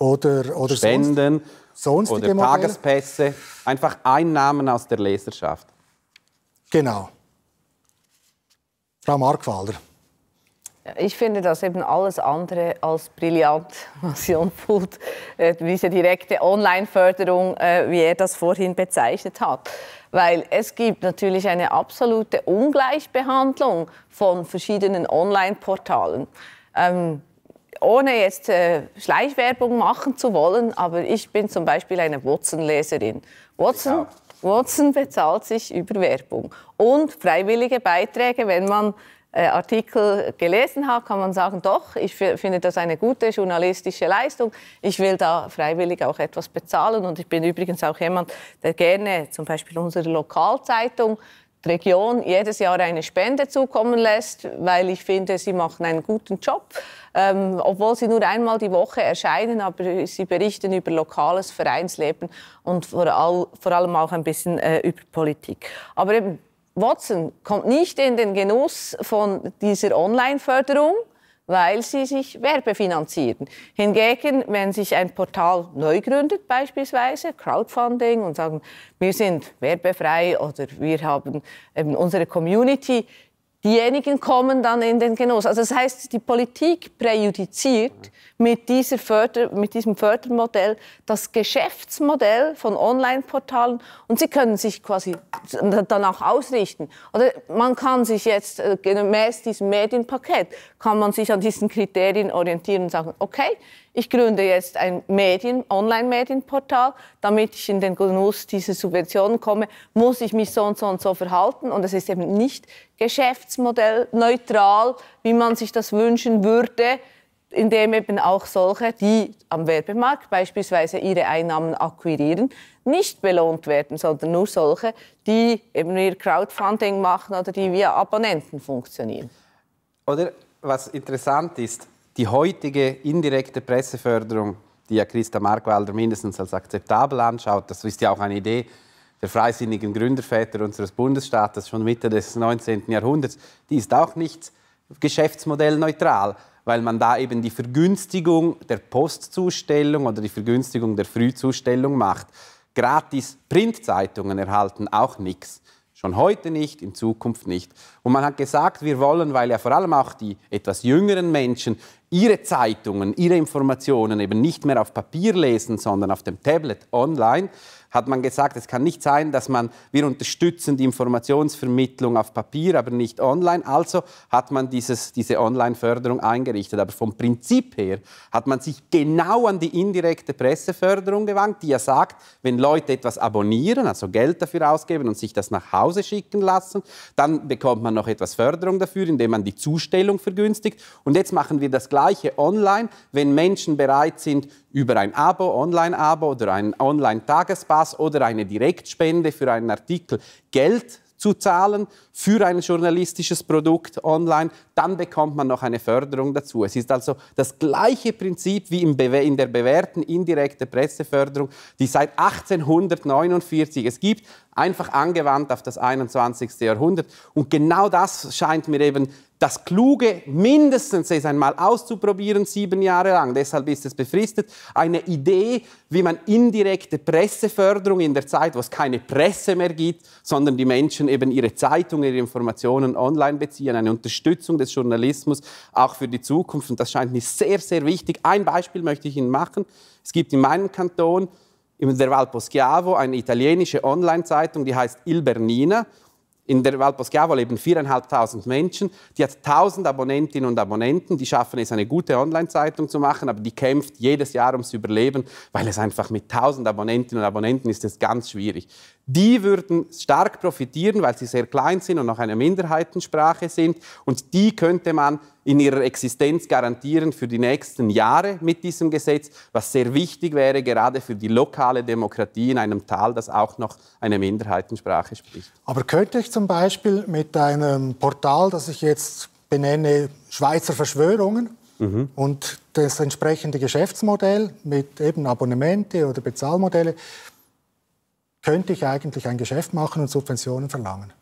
oder, oder Spenden sonst, oder Modelle. Tagespässe. Einfach Einnahmen aus der Leserschaft. Genau. Frau Markwalder. Ich finde das eben alles andere als brillant, (laughs) was Jon Pult, äh, diese direkte Online-Förderung, äh, wie er das vorhin bezeichnet hat. Weil es gibt natürlich eine absolute Ungleichbehandlung von verschiedenen Online-Portalen. Ähm, ohne jetzt äh, Schleichwerbung machen zu wollen, aber ich bin zum Beispiel eine Watson-Leserin. Watson, Watson bezahlt sich über Werbung und freiwillige Beiträge, wenn man äh, Artikel gelesen habe, kann man sagen, doch, ich finde das eine gute journalistische Leistung. Ich will da freiwillig auch etwas bezahlen. Und ich bin übrigens auch jemand, der gerne zum Beispiel unsere Lokalzeitung Region jedes Jahr eine Spende zukommen lässt, weil ich finde, sie machen einen guten Job. Ähm, obwohl sie nur einmal die Woche erscheinen, aber sie berichten über lokales Vereinsleben und vor, all, vor allem auch ein bisschen äh, über Politik. Aber eben, Watson kommt nicht in den Genuss von dieser Online-Förderung, weil sie sich werbefinanzieren. Hingegen, wenn sich ein Portal neu gründet, beispielsweise Crowdfunding und sagen, wir sind werbefrei oder wir haben eben ähm, unsere Community diejenigen kommen dann in den Genuss. Also das heißt, die Politik präjudiziert mit, dieser Förder, mit diesem Fördermodell das Geschäftsmodell von Online-Portalen und sie können sich quasi danach ausrichten. Oder man kann sich jetzt äh, gemäß diesem Medienpaket, kann man sich an diesen Kriterien orientieren und sagen, okay, ich gründe jetzt ein Medien, Online-Medienportal, damit ich in den Genuss dieser Subventionen komme, muss ich mich so und so und so verhalten. Und es ist eben nicht geschäftsmodellneutral, wie man sich das wünschen würde, indem eben auch solche, die am Werbemarkt beispielsweise ihre Einnahmen akquirieren, nicht belohnt werden, sondern nur solche, die eben ihr Crowdfunding machen oder die via Abonnenten funktionieren. Oder was interessant ist, die heutige indirekte Presseförderung, die ja Christa Markwalder mindestens als akzeptabel anschaut, das ist ja auch eine Idee der freisinnigen Gründerväter unseres Bundesstaates schon Mitte des 19. Jahrhunderts, die ist auch nicht geschäftsmodellneutral, weil man da eben die Vergünstigung der Postzustellung oder die Vergünstigung der Frühzustellung macht. Gratis Printzeitungen erhalten auch nichts. Schon heute nicht, in Zukunft nicht. Und man hat gesagt, wir wollen, weil ja vor allem auch die etwas jüngeren Menschen ihre Zeitungen, ihre Informationen eben nicht mehr auf Papier lesen, sondern auf dem Tablet online, hat man gesagt, es kann nicht sein, dass man, wir unterstützen die Informationsvermittlung auf Papier, aber nicht online. Also hat man dieses, diese Online-Förderung eingerichtet. Aber vom Prinzip her hat man sich genau an die indirekte Presseförderung gewandt, die ja sagt, wenn Leute etwas abonnieren, also Geld dafür ausgeben und sich das nach Hause schicken lassen, dann bekommt man noch etwas Förderung dafür, indem man die Zustellung vergünstigt. Und jetzt machen wir das Gleiche online, wenn Menschen bereit sind, über ein Abo, Online-Abo oder einen Online-Tagespass oder eine Direktspende für einen Artikel Geld zu zahlen für ein journalistisches Produkt online, dann bekommt man noch eine Förderung dazu. Es ist also das gleiche Prinzip wie in der bewährten indirekten Presseförderung, die seit 1849 es gibt, einfach angewandt auf das 21. Jahrhundert. Und genau das scheint mir eben das Kluge mindestens es einmal auszuprobieren, sieben Jahre lang, deshalb ist es befristet, eine Idee, wie man indirekte Presseförderung in der Zeit, wo es keine Presse mehr gibt, sondern die Menschen eben ihre Zeitungen, ihre Informationen online beziehen, eine Unterstützung des Journalismus auch für die Zukunft. Und das scheint mir sehr, sehr wichtig. Ein Beispiel möchte ich Ihnen machen. Es gibt in meinem Kanton in der Valpo Schiavo eine italienische Online-Zeitung, die heißt Il Bernina. In der Valposchiavo leben 4.500 Menschen. Die hat 1.000 Abonnentinnen und Abonnenten. Die schaffen es, eine gute Online-Zeitung zu machen, aber die kämpft jedes Jahr ums Überleben, weil es einfach mit 1.000 Abonnentinnen und Abonnenten ist es ganz schwierig die würden stark profitieren, weil sie sehr klein sind und noch eine Minderheitensprache sind. Und die könnte man in ihrer Existenz garantieren für die nächsten Jahre mit diesem Gesetz, was sehr wichtig wäre, gerade für die lokale Demokratie in einem Tal, das auch noch eine Minderheitensprache spricht. Aber könnte ich zum Beispiel mit einem Portal, das ich jetzt benenne, Schweizer Verschwörungen, mhm. und das entsprechende Geschäftsmodell mit eben Abonnemente oder Bezahlmodelle, könnte ich eigentlich ein Geschäft machen und Subventionen verlangen.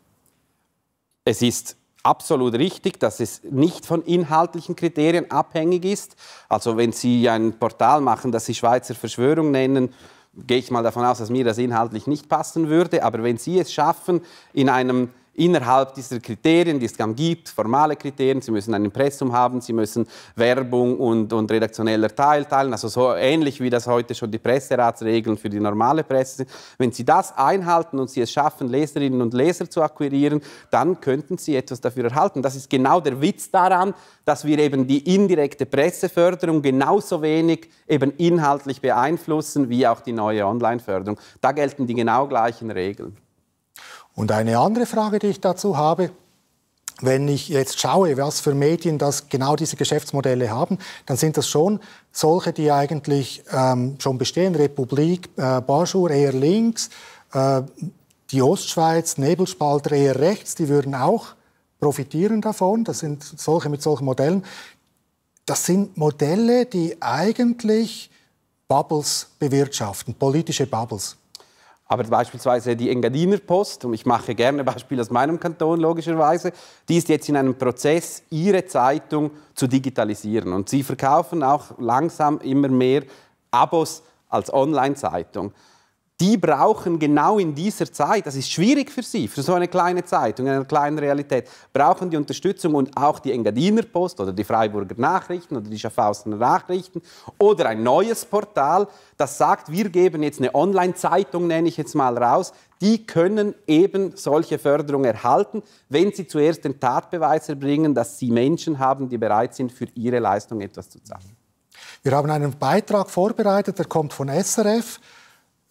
Es ist absolut richtig, dass es nicht von inhaltlichen Kriterien abhängig ist. Also wenn Sie ein Portal machen, das Sie Schweizer Verschwörung nennen, gehe ich mal davon aus, dass mir das inhaltlich nicht passen würde. Aber wenn Sie es schaffen, in einem innerhalb dieser Kriterien, die es dann gibt, formale Kriterien, Sie müssen ein Impressum haben, Sie müssen Werbung und, und redaktioneller Teil teilen, also so ähnlich wie das heute schon die Presseratsregeln für die normale Presse sind. Wenn Sie das einhalten und Sie es schaffen, Leserinnen und Leser zu akquirieren, dann könnten Sie etwas dafür erhalten. Das ist genau der Witz daran, dass wir eben die indirekte Presseförderung genauso wenig eben inhaltlich beeinflussen wie auch die neue Online-Förderung. Da gelten die genau gleichen Regeln. Und eine andere Frage, die ich dazu habe, wenn ich jetzt schaue, was für Medien das genau diese Geschäftsmodelle haben, dann sind das schon solche, die eigentlich ähm, schon bestehen. Republik, äh, Bonjour eher links, äh, die Ostschweiz, Nebelspalter eher rechts, die würden auch profitieren davon. Das sind solche mit solchen Modellen. Das sind Modelle, die eigentlich Bubbles bewirtschaften, politische Bubbles. Aber beispielsweise die Engadiner Post, und ich mache gerne Beispiele aus meinem Kanton logischerweise, die ist jetzt in einem Prozess, ihre Zeitung zu digitalisieren. Und sie verkaufen auch langsam immer mehr Abos als Online-Zeitung die brauchen genau in dieser Zeit, das ist schwierig für sie, für so eine kleine Zeitung, eine kleine Realität, brauchen die Unterstützung und auch die Engadiner Post oder die Freiburger Nachrichten oder die Schaffhausener Nachrichten oder ein neues Portal, das sagt, wir geben jetzt eine Online-Zeitung, nenne ich jetzt mal raus, die können eben solche Förderung erhalten, wenn sie zuerst den Tatbeweis erbringen, dass sie Menschen haben, die bereit sind, für ihre Leistung etwas zu zahlen. Wir haben einen Beitrag vorbereitet, der kommt von SRF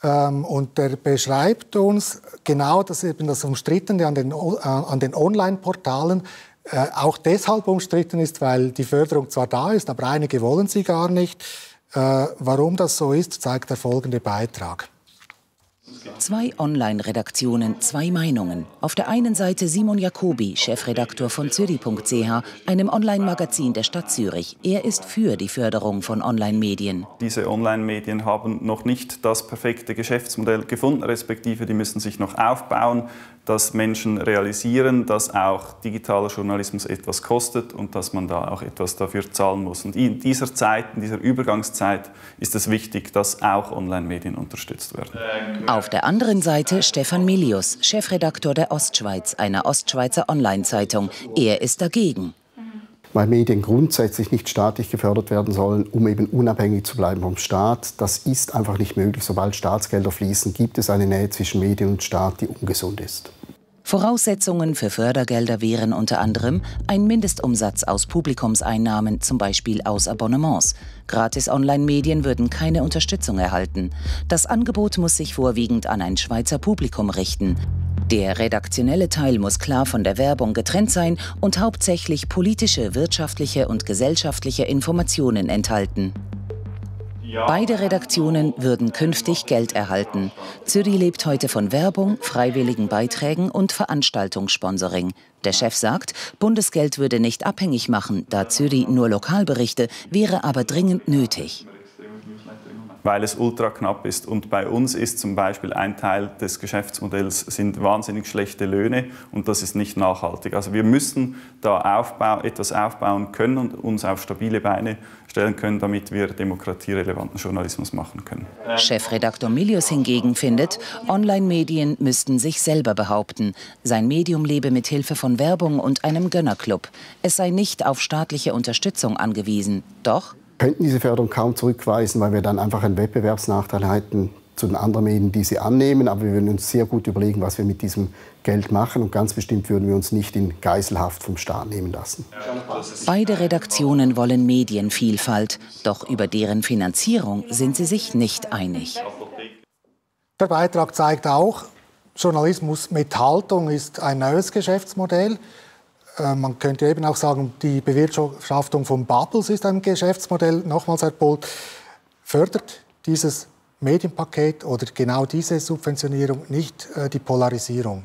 ähm, und der beschreibt uns genau das eben das Umstrittene an den, äh, an den Online-Portalen. Äh, auch deshalb umstritten ist, weil die Förderung zwar da ist, aber einige wollen sie gar nicht. Äh, warum das so ist, zeigt der folgende Beitrag. Zwei Online-Redaktionen, zwei Meinungen. Auf der einen Seite Simon Jacobi, Chefredaktor von Zürich.ch, einem Online-Magazin der Stadt Zürich. Er ist für die Förderung von Online-Medien. Diese Online-Medien haben noch nicht das perfekte Geschäftsmodell gefunden, respektive die müssen sich noch aufbauen dass Menschen realisieren, dass auch digitaler Journalismus etwas kostet und dass man da auch etwas dafür zahlen muss. Und in dieser Zeit, in dieser Übergangszeit ist es wichtig, dass auch Online-Medien unterstützt werden. Auf der anderen Seite Stefan Milius, Chefredaktor der Ostschweiz, einer Ostschweizer Online-Zeitung. Er ist dagegen weil Medien grundsätzlich nicht staatlich gefördert werden sollen, um eben unabhängig zu bleiben vom Staat. Das ist einfach nicht möglich. Sobald Staatsgelder fließen, gibt es eine Nähe zwischen Medien und Staat, die ungesund ist. Voraussetzungen für Fördergelder wären unter anderem ein Mindestumsatz aus Publikumseinnahmen, zum Beispiel aus Abonnements. Gratis-Online-Medien würden keine Unterstützung erhalten. Das Angebot muss sich vorwiegend an ein Schweizer Publikum richten. Der redaktionelle Teil muss klar von der Werbung getrennt sein und hauptsächlich politische, wirtschaftliche und gesellschaftliche Informationen enthalten. Beide Redaktionen würden künftig Geld erhalten. Zürich lebt heute von Werbung, freiwilligen Beiträgen und Veranstaltungssponsoring. Der Chef sagt, Bundesgeld würde nicht abhängig machen, da Zürich nur Lokalberichte wäre aber dringend nötig weil es ultra knapp ist. Und bei uns ist zum Beispiel ein Teil des Geschäftsmodells sind wahnsinnig schlechte Löhne und das ist nicht nachhaltig. Also wir müssen da aufbau etwas aufbauen können und uns auf stabile Beine stellen können, damit wir demokratierelevanten Journalismus machen können. Chefredaktor Milius hingegen findet, Online-Medien müssten sich selber behaupten. Sein Medium lebe mit Hilfe von Werbung und einem Gönnerclub. Es sei nicht auf staatliche Unterstützung angewiesen. Doch könnten diese Förderung kaum zurückweisen, weil wir dann einfach einen Wettbewerbsnachteil hätten zu den anderen Medien, die sie annehmen. Aber wir würden uns sehr gut überlegen, was wir mit diesem Geld machen. Und ganz bestimmt würden wir uns nicht in Geiselhaft vom Staat nehmen lassen. Beide Redaktionen wollen Medienvielfalt. Doch über deren Finanzierung sind sie sich nicht einig. Der Beitrag zeigt auch, Journalismus mit Haltung ist ein neues Geschäftsmodell. Äh, man könnte eben auch sagen, die Bewirtschaftung von Bubbles ist ein Geschäftsmodell. Nochmals, Herr Bolt, fördert dieses Medienpaket oder genau diese Subventionierung nicht äh, die Polarisierung?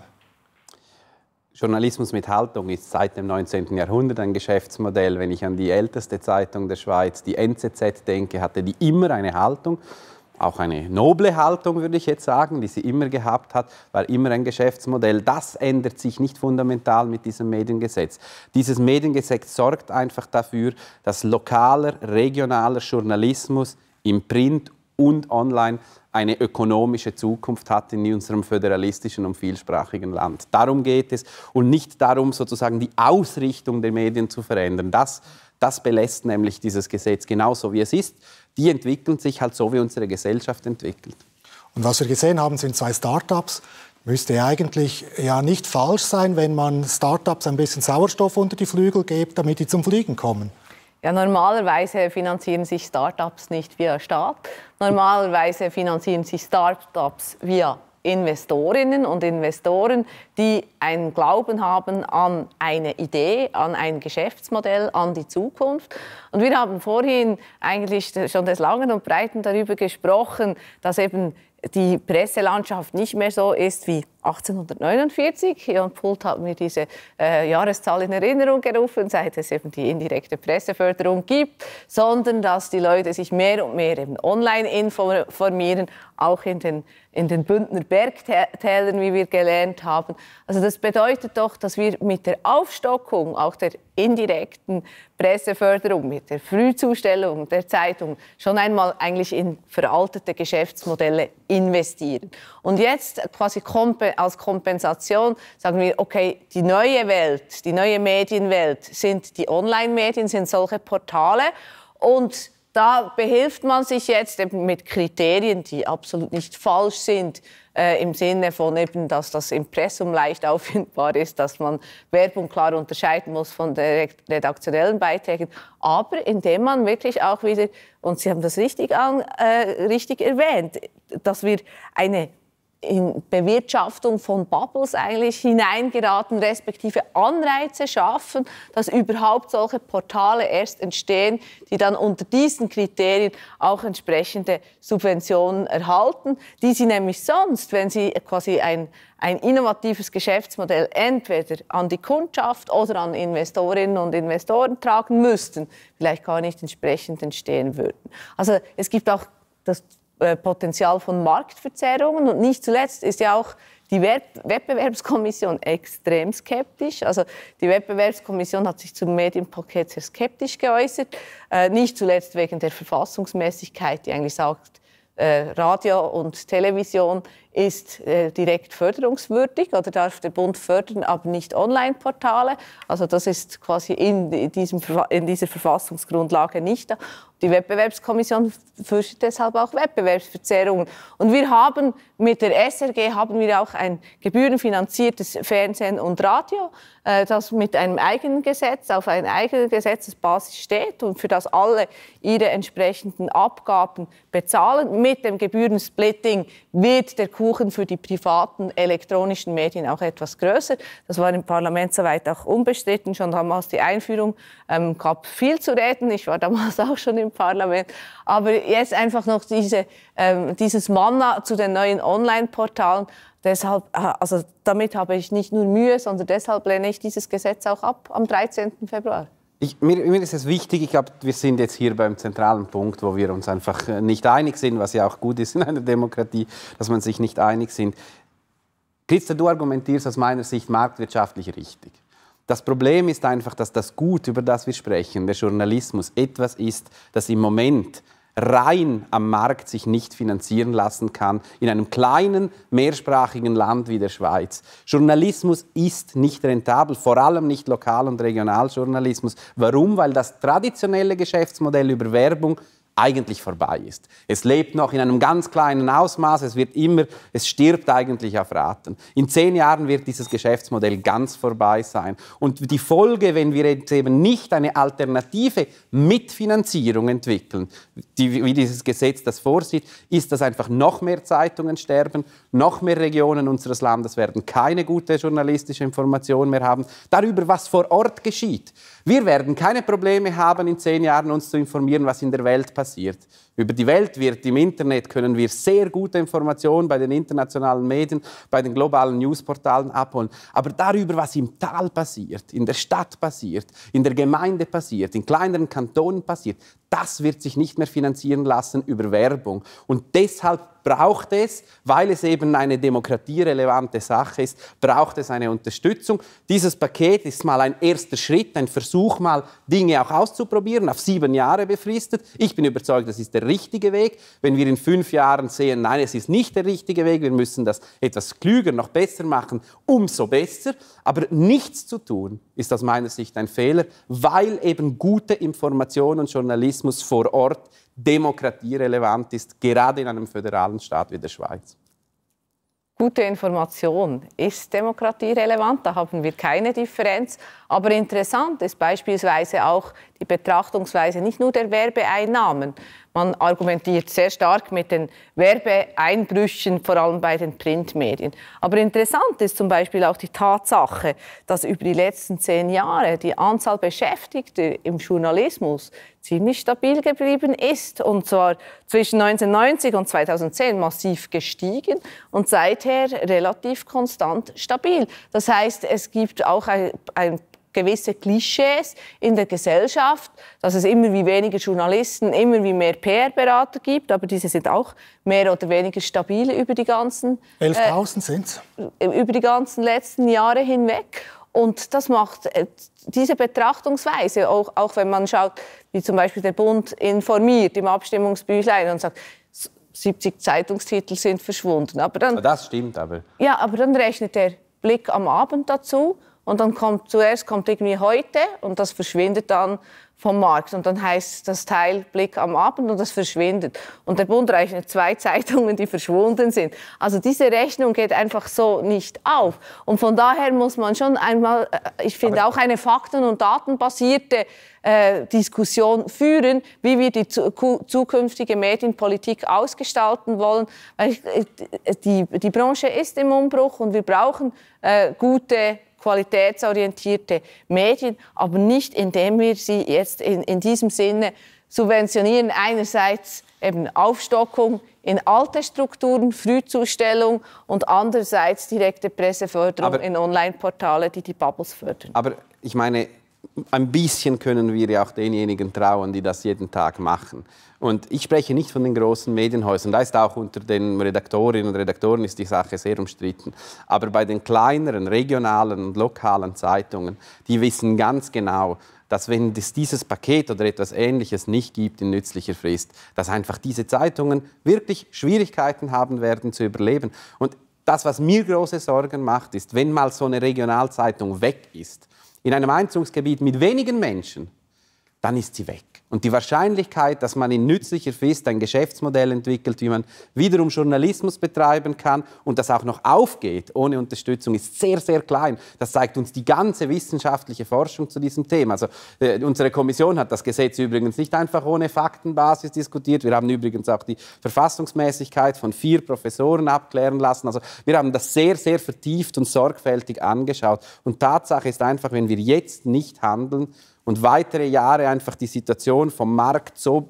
Journalismus mit Haltung ist seit dem 19. Jahrhundert ein Geschäftsmodell. Wenn ich an die älteste Zeitung der Schweiz, die NZZ, denke, hatte die immer eine Haltung auch eine noble Haltung, würde ich jetzt sagen, die sie immer gehabt hat, war immer ein Geschäftsmodell. Das ändert sich nicht fundamental mit diesem Mediengesetz. Dieses Mediengesetz sorgt einfach dafür, dass lokaler, regionaler Journalismus im Print und online eine ökonomische Zukunft hat in unserem föderalistischen und vielsprachigen Land. Darum geht es und nicht darum, sozusagen die Ausrichtung der Medien zu verändern. Das das belässt nämlich dieses Gesetz genauso, wie es ist. Die entwickeln sich halt so, wie unsere Gesellschaft entwickelt. Und was wir gesehen haben, sind zwei Start-ups. Müsste eigentlich ja nicht falsch sein, wenn man Start-ups ein bisschen Sauerstoff unter die Flügel gibt, damit die zum Fliegen kommen. Ja, normalerweise finanzieren sich Startups nicht via Staat. Normalerweise finanzieren sich Startups via Investorinnen und Investoren, die einen Glauben haben an eine Idee, an ein Geschäftsmodell, an die Zukunft. Und wir haben vorhin eigentlich schon des Langen und Breiten darüber gesprochen, dass eben die Presselandschaft nicht mehr so ist wie 1849. Jan Pult hat mir diese äh, Jahreszahl in Erinnerung gerufen, seit es eben die indirekte Presseförderung gibt, sondern dass die Leute sich mehr und mehr eben online informieren, auch in den, in den Bündner Bergtälern, wie wir gelernt haben. Also das bedeutet doch, dass wir mit der Aufstockung auch der indirekten Presseförderung, mit der Frühzustellung der Zeitung schon einmal eigentlich in veraltete Geschäftsmodelle investieren. Und jetzt quasi kommt als Kompensation sagen wir, okay, die neue Welt, die neue Medienwelt sind die Online-Medien, sind solche Portale. Und da behilft man sich jetzt eben mit Kriterien, die absolut nicht falsch sind, äh, im Sinne von eben, dass das Impressum leicht (laughs) auffindbar ist, dass man Werbung klar unterscheiden muss von den redaktionellen Beiträgen, aber indem man wirklich auch wieder, und Sie haben das richtig, an, äh, richtig erwähnt, dass wir eine in Bewirtschaftung von Bubbles eigentlich hineingeraten, respektive Anreize schaffen, dass überhaupt solche Portale erst entstehen, die dann unter diesen Kriterien auch entsprechende Subventionen erhalten, die sie nämlich sonst, wenn sie quasi ein, ein innovatives Geschäftsmodell entweder an die Kundschaft oder an Investorinnen und Investoren tragen müssten, vielleicht gar nicht entsprechend entstehen würden. Also es gibt auch das äh, Potenzial von Marktverzerrungen. Und nicht zuletzt ist ja auch die Wettbewerbskommission extrem skeptisch. Also die Wettbewerbskommission hat sich zum Medienpaket sehr skeptisch geäußert, äh, nicht zuletzt wegen der Verfassungsmäßigkeit, die eigentlich sagt, äh, Radio und Television ist äh, direkt förderungswürdig oder darf der Bund fördern, aber nicht Online-Portale. Also das ist quasi in, diesem, in dieser Verfassungsgrundlage nicht da. Die Wettbewerbskommission fürchtet deshalb auch Wettbewerbsverzerrungen. Und wir haben mit der SRG haben wir auch ein gebührenfinanziertes Fernsehen und Radio, äh, das mit einem eigenen Gesetz auf einer eigenen Gesetzesbasis steht und für das alle ihre entsprechenden Abgaben bezahlen. Mit dem Gebührensplitting wird der Kunde Kuchen für die privaten elektronischen Medien auch etwas größer. Das war im Parlament soweit auch unbestritten. Schon damals die Einführung ähm, gab viel zu reden. Ich war damals (laughs) auch schon im Parlament. Aber jetzt einfach noch diese, ähm, dieses Manna zu den neuen Online-Portalen. Deshalb, äh, also damit habe ich nicht nur Mühe, sondern deshalb lehne ich dieses Gesetz auch ab am 13. Februar. Ich, mir, mir, ist es wichtig, ich glaube, wir sind jetzt hier beim zentralen Punkt, wo wir uns einfach äh, nicht einig sind, was ja auch gut ist in einer Demokratie, dass man sich nicht einig sind. Christa, du argumentierst aus meiner Sicht marktwirtschaftlich richtig. Das Problem ist einfach, dass das Gut, über das wir sprechen, der Journalismus, etwas ist, das im Moment rein am Markt sich nicht finanzieren lassen kann, in einem kleinen, mehrsprachigen Land wie der Schweiz. Journalismus ist nicht rentabel, vor allem nicht Lokal- und Regionaljournalismus. Warum? Weil das traditionelle Geschäftsmodell über Werbung eigentlich vorbei ist. Es lebt noch in einem ganz kleinen Ausmaß, es wird immer, es stirbt eigentlich auf Raten. In zehn Jahren wird dieses Geschäftsmodell ganz vorbei sein. Und die Folge, wenn wir jetzt eben nicht eine alternative Mitfinanzierung entwickeln, die, wie dieses Gesetz das vorsieht, ist, dass einfach noch mehr Zeitungen sterben, noch mehr Regionen unseres Landes werden keine gute journalistische Information mehr haben darüber, was vor Ort geschieht. Wir werden keine Probleme haben, in zehn Jahren uns zu informieren, was in der Welt passiert über die Welt wird im Internet, können wir sehr gute Informationen bei den internationalen Medien, bei den globalen Newsportalen abholen. Aber darüber, was im Tal passiert, in der Stadt passiert, in der Gemeinde passiert, in kleineren Kantonen passiert, das wird sich nicht mehr finanzieren lassen über Werbung. Und deshalb braucht es, weil es eben eine demokratierelevante Sache ist, braucht es eine Unterstützung. Dieses Paket ist mal ein erster Schritt, ein Versuch, mal Dinge auch auszuprobieren, auf sieben Jahre befristet. Ich bin überzeugt, das ist der der richtige Weg. Wenn wir in fünf Jahren sehen, nein, es ist nicht der richtige Weg, wir müssen das etwas klüger, noch besser machen, umso besser. Aber nichts zu tun, ist aus meiner Sicht ein Fehler, weil eben gute Information und Journalismus vor Ort demokratierelevant ist, gerade in einem föderalen Staat wie der Schweiz. Gute Information ist demokratierelevant, da haben wir keine Differenz. Aber interessant ist beispielsweise auch die Betrachtungsweise nicht nur der Werbeeinnahmen, man argumentiert sehr stark mit den Werbeeinbrüchen, vor allem bei den Printmedien. Aber interessant ist zum Beispiel auch die Tatsache, dass über die letzten zehn Jahre die Anzahl Beschäftigter im Journalismus ziemlich stabil geblieben ist. Und zwar zwischen 1990 und 2010 massiv gestiegen und seither relativ konstant stabil. Das heißt, es gibt auch ein, ein gewisse Klischees in der Gesellschaft, dass es immer wie weniger Journalisten, immer wie mehr PR-Berater gibt, aber diese sind auch mehr oder weniger stabil über die ganzen 11.000 äh, sind's äh, über die ganzen letzten Jahre hinweg und das macht äh, diese Betrachtungsweise auch, auch wenn man schaut, wie zum Beispiel der Bund informiert im Abstimmungsbüchlein und sagt 70 Zeitungstitel sind verschwunden. Aber dann, das stimmt aber. Ja, aber dann rechnet der Blick am Abend dazu und dann kommt zuerst kommt irgendwie heute und das verschwindet dann vom Markt. Und dann heißt das Teil Blick am Abend und das verschwindet. Und der Bund rechnet zwei (laughs) Zeitungen, die verschwunden sind. Also diese Rechnung geht einfach so nicht auf. Und von daher muss man schon einmal, äh, ich finde auch eine fakten- und datenbasierte äh, Diskussion führen, wie wir die zu, zukünftige Medienpolitik ausgestalten wollen. Weil äh, die, die Branche ist im Umbruch und wir brauchen äh, gute qualitätsorientierte Medien, aber nicht indem wir sie jetzt in, in diesem Sinne subventionieren. Einerseits eben Aufstockung in alte Strukturen, Frühzustellung und andererseits direkte Presseförderung aber, in Online-Portale, die die Bubbles fördern. Aber ich meine, ein bisschen können wir ja auch denjenigen trauen, die das jeden Tag machen. Und ich spreche nicht von den großen Medienhäusern. Da ist auch unter den Redaktorinnen und Redaktoren ist die Sache sehr umstritten. Aber bei den kleineren, regionalen und lokalen Zeitungen, die wissen ganz genau, dass wenn es dieses Paket oder etwas Ähnliches nicht gibt in nützlicher Frist, dass einfach diese Zeitungen wirklich Schwierigkeiten haben werden zu überleben. Und das, was mir große Sorgen macht, ist, wenn mal so eine Regionalzeitung weg ist, in einem Einzugsgebiet mit wenigen Menschen, dann ist sie weg. Und die Wahrscheinlichkeit, dass man in nützlicher Frist ein Geschäftsmodell entwickelt, wie man wiederum Journalismus betreiben kann und das auch noch aufgeht ohne Unterstützung, ist sehr, sehr klein. Das zeigt uns die ganze wissenschaftliche Forschung zu diesem Thema. Also äh, unsere Kommission hat das Gesetz übrigens nicht einfach ohne Faktenbasis diskutiert. Wir haben übrigens auch die Verfassungsmäßigkeit von vier Professoren abklären lassen. Also wir haben das sehr, sehr vertieft und sorgfältig angeschaut. Und Tatsache ist einfach, wenn wir jetzt nicht handeln, und weitere Jahre einfach die Situation vom Markt so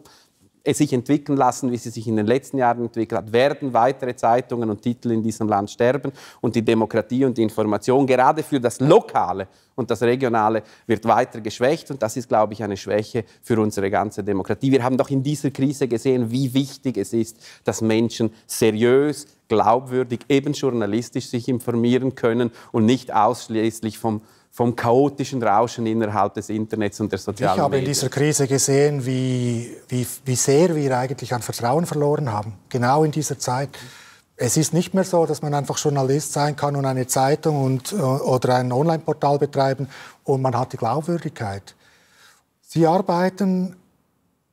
äh, sich entwickeln lassen, wie sie sich in den letzten Jahren entwickelt hat, werden weitere Zeitungen und Titel in diesem Land sterben und die Demokratie und die Information gerade für das Lokale und das Regionale wird weiter geschwächt und das ist, glaube ich, eine Schwäche für unsere ganze Demokratie. Wir haben doch in dieser Krise gesehen, wie wichtig es ist, dass Menschen seriös, glaubwürdig, eben journalistisch sich informieren können und nicht ausschließlich vom vom chaotischen Rauschen innerhalb des Internets und der sozialen Medien. Ich habe Medien. in dieser Krise gesehen, wie, wie, wie sehr wir eigentlich an Vertrauen verloren haben, genau in dieser Zeit. Es ist nicht mehr so, dass man einfach Journalist sein kann und eine Zeitung und, äh, oder ein Online-Portal betreiben und man hat die Glaubwürdigkeit. Sie arbeiten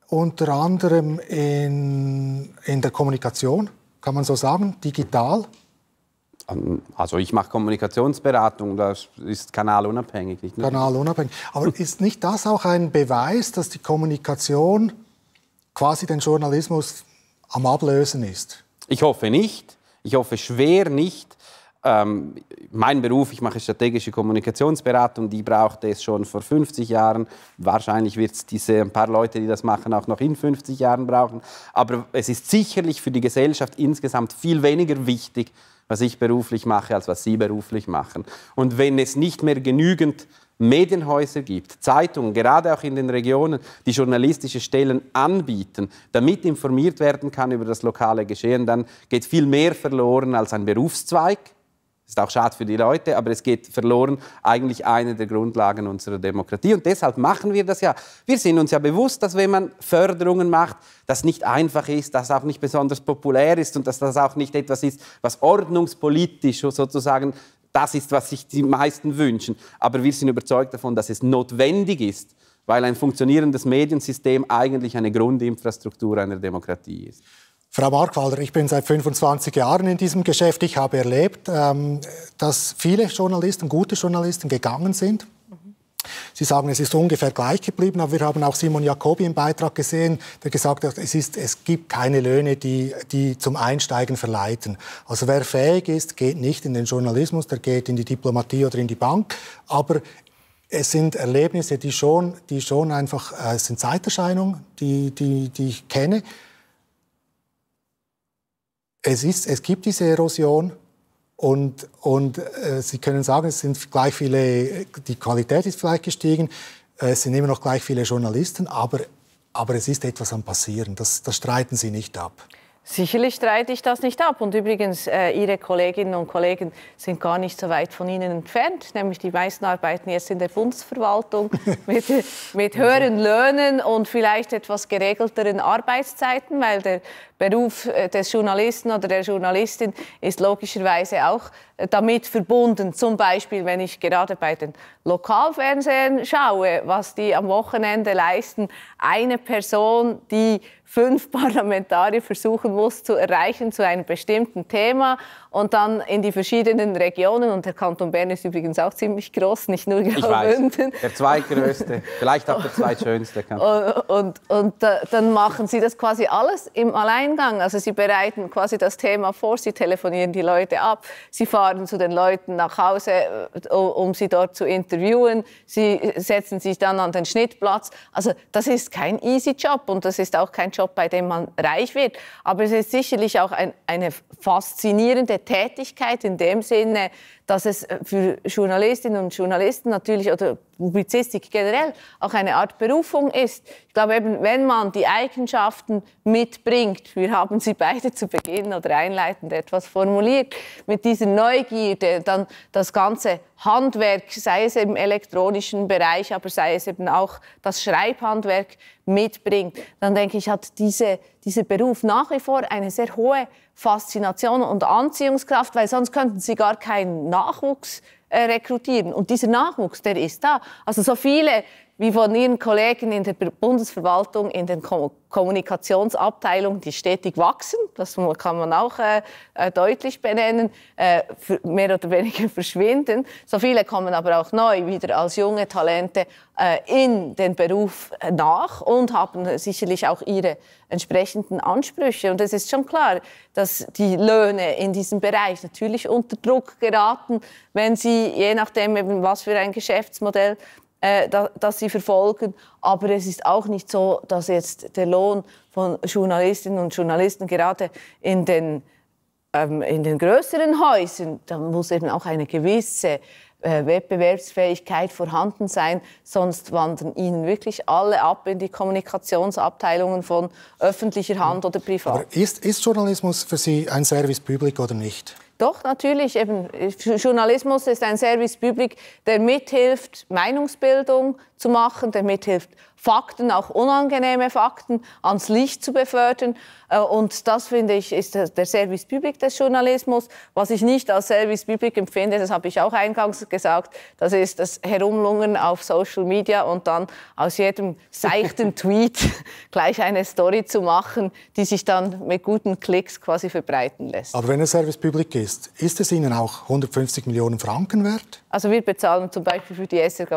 unter anderem in, in der Kommunikation, kann man so sagen, digital. Ähm, also ich mache Kommunikationsberatung, das ist kanalunabhängig. Nicht kanalunabhängig. (laughs) Aber ist nicht das auch ein Beweis, dass die Kommunikation quasi den Journalismus am Ablösen ist? Ich hoffe nicht. Ich hoffe schwer nicht. Ähm, mein Beruf, ich mache strategische Kommunikationsberatung, die brauchte es schon vor 50 Jahren. Wahrscheinlich wird es diese ein paar Leute, die das machen, auch noch in 50 Jahren brauchen. Aber es ist sicherlich für die Gesellschaft insgesamt viel weniger wichtig, was ich beruflich mache, als was Sie beruflich machen. Und wenn es nicht mehr genügend Medienhäuser gibt, Zeitungen, gerade auch in den Regionen, die journalistische Stellen anbieten, damit informiert werden kann über das lokale Geschehen, dann geht viel mehr verloren als ein Berufszweig, ist auch schade für die Leute, aber es geht verloren eigentlich eine der Grundlagen unserer Demokratie. Und deshalb machen wir das ja. Wir sind uns ja bewusst, dass wenn man Förderungen macht, das nicht einfach ist, dass auch nicht besonders populär ist und dass das auch nicht etwas ist, was ordnungspolitisch sozusagen das ist, was sich die meisten wünschen. Aber wir sind überzeugt davon, dass es notwendig ist, weil ein funktionierendes Mediensystem eigentlich eine Grundinfrastruktur einer Demokratie ist. Frau Markwalder, ich bin seit 25 Jahren in diesem Geschäft. Ich habe erlebt, ähm, dass viele Journalisten, gute Journalisten gegangen sind. Sie sagen, es ist ungefähr gleich geblieben, aber wir haben auch Simon Jacobi im Beitrag gesehen, der gesagt hat, es, ist, es gibt keine Löhne, die, die zum Einsteigen verleiten. Also wer fähig ist, geht nicht in den Journalismus, der geht in die Diplomatie oder in die Bank, aber es sind Erlebnisse, die schon, die schon einfach, äh, es sind Zeiterscheinungen, die, die, die ich kenne es, ist, es gibt diese Erosion und, und äh, Sie können sagen, es sind gleich viele, die Qualität ist vielleicht gestiegen, äh, es sind immer noch gleich viele Journalisten, aber, aber es ist etwas am Passieren, das, das streiten Sie nicht ab. Sicherlich streite ich das nicht ab. Und übrigens, äh, Ihre Kolleginnen und Kollegen sind gar nicht so weit von Ihnen entfernt. Nämlich die meisten arbeiten jetzt in der Bundesverwaltung (laughs) mit, mit höheren Löhnen und vielleicht etwas geregelteren Arbeitszeiten, weil der Beruf äh, des Journalisten oder der Journalistin ist logischerweise auch äh, damit verbunden. Zum Beispiel, wenn ich gerade bei den Lokalfernsehen schaue, was die am Wochenende leisten. Eine Person, die fünf (laughs) Parlamentarier versuchen muss zu erreichen zu einem bestimmten Thema und dann in die verschiedenen Regionen. Und der Kanton Bern ist übrigens auch ziemlich groß, nicht nur Graubünden. Der zweitgrößte, vielleicht auch der zweitschönste. Kanton. Und, und, und äh, dann machen sie das quasi alles im Alleingang. Also sie bereiten quasi das Thema vor, sie telefonieren die Leute ab, sie fahren zu den Leuten nach Hause, äh, um sie dort zu interviewen. Sie äh, setzen sich dann an den Schnittplatz. Also das ist kein easy Job und das ist auch kein Job, bei dem man reich wird. Aber es ist sicherlich auch ein, eine faszinierende Tätigkeit in dem Sinne, dass es äh, für Journalistinnen und Journalisten natürlich oder Publizistik generell auch eine Art Berufung ist. Ich glaube eben, wenn man die Eigenschaften mitbringt, wir haben sie beide zu Beginn oder einleitend etwas formuliert, mit dieser Neugierde, dann das ganze Handwerk, sei es im elektronischen Bereich, aber sei es eben auch das Schreibhandwerk mitbringt, dann denke ich, hat diese, dieser Beruf nach wie vor eine sehr hohe Faszination und Anziehungskraft, weil sonst könnten sie gar keinen Nachwuchs äh, rekrutieren. Und dieser Nachwuchs, der ist da. Also so viele wie von ihren Kollegen in der Bundesverwaltung, in den Kommunikationsabteilungen, die stetig wachsen, das kann man auch äh, äh deutlich benennen, äh, mehr oder weniger (laughs) verschwinden. So viele kommen aber auch neu wieder als junge Talente äh, in den Beruf äh, nach und haben sicherlich auch ihre entsprechenden Ansprüche. Und es ist schon klar, dass die Löhne in diesem Bereich natürlich unter Druck geraten, wenn sie je nachdem, eben was für ein Geschäftsmodell äh, das sie verfolgen. Aber es ist auch nicht so, dass jetzt der Lohn von Journalistinnen und Journalisten gerade in den, ähm, in den größeren Häusern, da muss eben auch eine gewisse äh, Wettbewerbsfähigkeit vorhanden sein, sonst wandern ihnen wirklich alle ab in die Kommunikationsabteilungen von öffentlicher Hand hm. oder privat. Aber ist, ist Journalismus für Sie ein Service public oder nicht? Doch, natürlich. Eben, Journalismus ist ein Service public, der mithilft, Meinungsbildung zu machen, der mithilft, Fakten, auch unangenehme Fakten, ans Licht zu befördern. Äh, und das, finde ich, ist der Service Public des Journalismus. Was ich nicht als Service Public empfinde, das habe ich auch eingangs gesagt, das ist das Herumlungern auf Social Media und dann aus jedem seichten (laughs) Tweet (laughs) gleich eine Story zu machen, die sich dann mit guten Klicks quasi verbreiten lässt. Aber wenn es Service Public ist, ist es Ihnen auch 150 Millionen Franken wert? Also wir bezahlen zum Beispiel für die SRG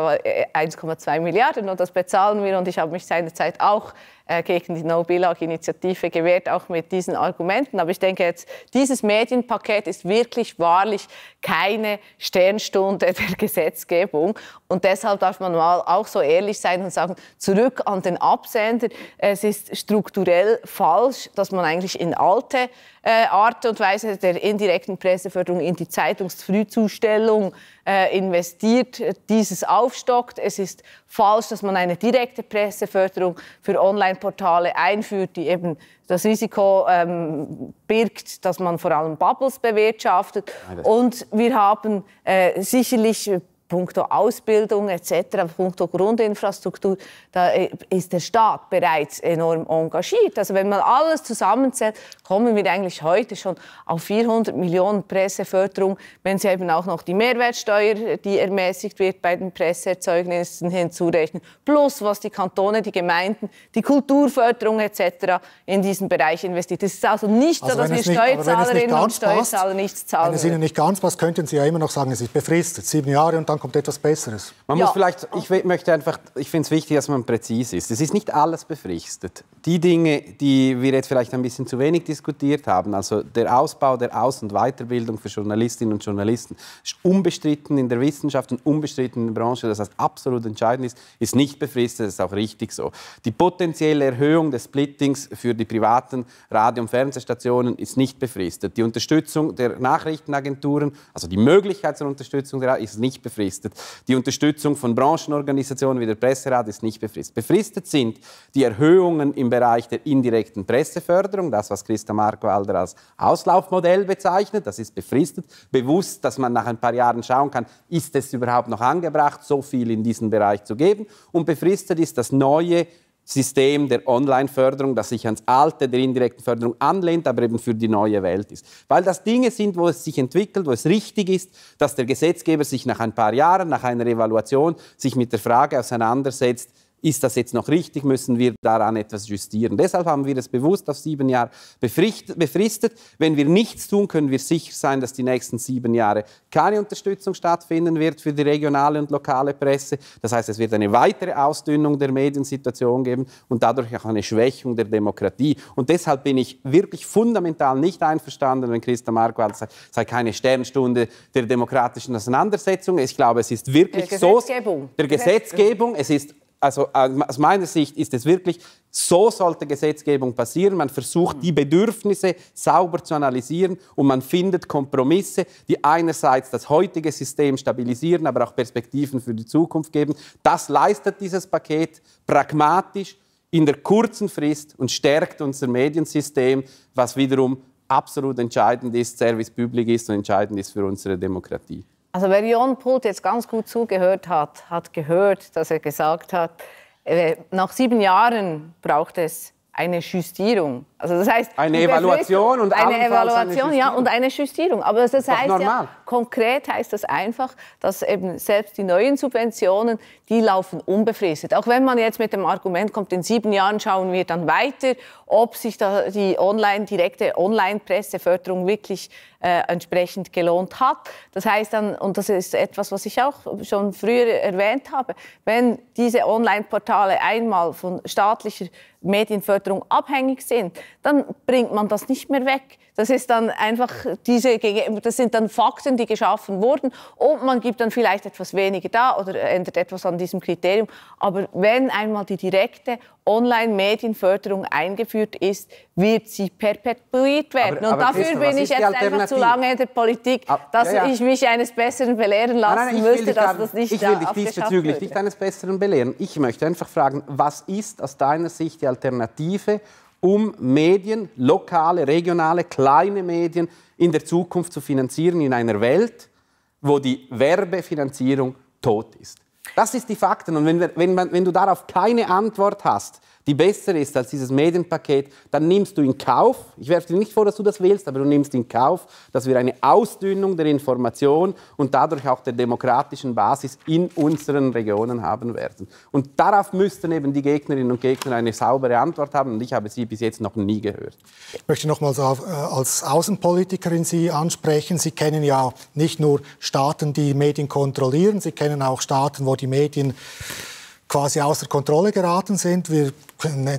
1,2 äh, äh, Milliarden und das bezahlen wir. Und ich habe mich seinerzeit auch äh, gegen die No-Billag-Initiative gewährt, auch mit diesen Argumenten. Aber ich denke jetzt, dieses Medienpaket ist wirklich wahrlich keine Sternstunde der (laughs) Gesetzgebung. Und deshalb darf man mal auch so ehrlich sein und sagen, zurück an den Absender. Es ist strukturell falsch, dass man eigentlich in alte äh, Art und Weise der indirekten Presseförderung in die Zeitungsfrühzustellung äh, investiert, dieses aufstockt. Es ist falsch, dass man eine direkte Presseförderung für online Online-Portale einführt, die eben das Risiko ähm, birgt, dass man vor allem Bubbles bewirtschaftet. Ah, Und wir haben äh, sicherlich puncto Ausbildung etc., puncto Grundinfrastruktur, da äh, ist der Staat bereits enorm engagiert. Also wenn man alles zusammenzählt, kommen wir eigentlich heute schon auf 400 Millionen Presseförderung, wenn Sie eben auch noch die Mehrwertsteuer, die ermäßigt wird bei den Presseerzeugnissen hinzurechnen, plus was die Kantone, die Gemeinden, die Kulturförderung etc. in diesen Bereich investiert. Es ist also nicht also so, dass wir nicht, Steuerzahlerinnen nicht und Steuerzahler passt, nichts zahlen. Wenn es Ihnen nicht ganz passt, könnten Sie ja immer noch sagen, es ist befristet, sieben Jahre und dann dann kommt etwas Besseres. Man ja. muss vielleicht, ich möchte einfach, ich finde es wichtig, dass man präzise ist. Es ist nicht alles befristet. Die Dinge, die wir jetzt vielleicht ein bisschen zu wenig diskutiert haben, also der Ausbau der Aus- und Weiterbildung für Journalistinnen und Journalisten, ist unbestritten in der Wissenschaft und unbestritten in der Branche, das heißt absolut entscheidend ist, ist nicht befristet, das ist auch richtig so. Die potenzielle Erhöhung des Splittings für die privaten Radio- und Fernsehstationen ist nicht befristet. Die Unterstützung der Nachrichtenagenturen, also die Möglichkeit zur Unterstützung der ist nicht befristet befristet. Die Unterstützung von Branchenorganisationen wie der Presserat ist nicht befristet. Befristet sind die Erhöhungen im Bereich der indirekten Presseförderung, das, was Christa Marco Alder als Auslaufmodell bezeichnet, das ist befristet. Bewusst, dass man nach ein paar Jahren schauen kann, ist es überhaupt noch angebracht, so viel in diesen Bereich zu geben. Und befristet ist das neue System der Online-Förderung, das sich ans alte der indirekten Förderung anlehnt, aber eben für die neue Welt ist. Weil das Dinge sind, wo es sich entwickelt, wo es richtig ist, dass der Gesetzgeber sich nach ein paar Jahren, nach einer Evaluation, sich mit der Frage auseinandersetzt, ist das jetzt noch richtig? Müssen wir daran etwas justieren? Deshalb haben wir es bewusst auf sieben Jahre befristet. Wenn wir nichts tun, können wir sicher sein, dass die nächsten sieben Jahre keine Unterstützung stattfinden wird für die regionale und lokale Presse. Das heißt, es wird eine weitere Ausdünnung der Mediensituation geben und dadurch auch eine Schwächung der Demokratie. Und deshalb bin ich wirklich fundamental nicht einverstanden, wenn Christa Marquardt sagt, es sei keine Sternstunde der demokratischen Auseinandersetzung. Ich glaube, es ist wirklich der so. Der Gesetzgebung. Es ist also äh, aus meiner Sicht ist es wirklich, so sollte Gesetzgebung passieren. Man versucht, die Bedürfnisse sauber zu analysieren und man findet Kompromisse, die einerseits das heutige System stabilisieren, aber auch Perspektiven für die Zukunft geben. Das leistet dieses Paket pragmatisch in der kurzen Frist und stärkt unser Mediensystem, was wiederum absolut entscheidend ist, Service Public ist und entscheidend ist für unsere Demokratie. Also wer Jon Pult jetzt ganz gut zugehört hat, hat gehört, dass er gesagt hat, äh, nach sieben Jahren braucht es eine Justierung. Also das heißt eine Evaluation und eine Evaluation, eine ja und eine Justierung. Aber das, das heißt ja, konkret heißt das einfach, dass eben selbst die neuen Subventionen, die laufen unbefristet. Auch wenn man jetzt mit dem Argument kommt, in sieben Jahren schauen wir dann weiter ob sich da die online, direkte Online-Presseförderung wirklich äh, entsprechend gelohnt hat. Das heißt dann, und das ist etwas, was ich auch schon früher erwähnt habe, wenn diese Online-Portale einmal von staatlicher Medienförderung abhängig sind, dann bringt man das nicht mehr weg. Das ist dann einfach diese, das sind dann Fakten, die geschaffen wurden und man gibt dann vielleicht etwas weniger da oder ändert etwas an diesem Kriterium. Aber wenn einmal die direkte Online-Medienförderung eingeführt ist, wird sie perpetuiert werden. Aber, und aber dafür Christa, bin ich jetzt einfach zu lange in der Politik, dass ja, ja. ich mich eines Besseren belehren lassen nein, nein, müsste, dass gar, das nicht Ich will dich diesbezüglich nicht eines Besseren belehren. Ich möchte einfach fragen, was ist aus deiner Sicht die Alternative, um Medien, lokale, regionale, kleine Medien in der Zukunft zu finanzieren in einer Welt, wo die Werbefinanzierung tot ist? Das ist die Fakten. Und wenn, wenn, wenn du darauf keine Antwort hast, die besser ist als dieses Medienpaket, dann nimmst du in Kauf, ich werfe dir nicht vor, dass du das willst, aber du nimmst in Kauf, dass wir eine Ausdünnung der Information und dadurch auch der demokratischen Basis in unseren Regionen haben werden. Und darauf müssten eben die Gegnerinnen und Gegner eine saubere Antwort haben und ich habe sie bis jetzt noch nie gehört. Ich möchte nochmals auf, äh, als Außenpolitikerin Sie ansprechen. Sie kennen ja nicht nur Staaten, die Medien kontrollieren, Sie kennen auch Staaten, wo die Medien quasi außer Kontrolle geraten sind. Wir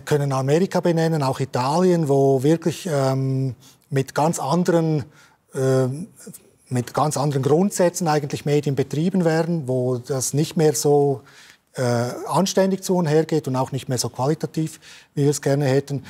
können Amerika benennen, auch Italien, wo wirklich ähm, mit ganz anderen äh, mit ganz anderen Grundsätzen eigentlich Medien betrieben werden, wo das nicht mehr so äh, anständig zu und her geht und auch nicht mehr so qualitativ, wie wir es gerne hätten.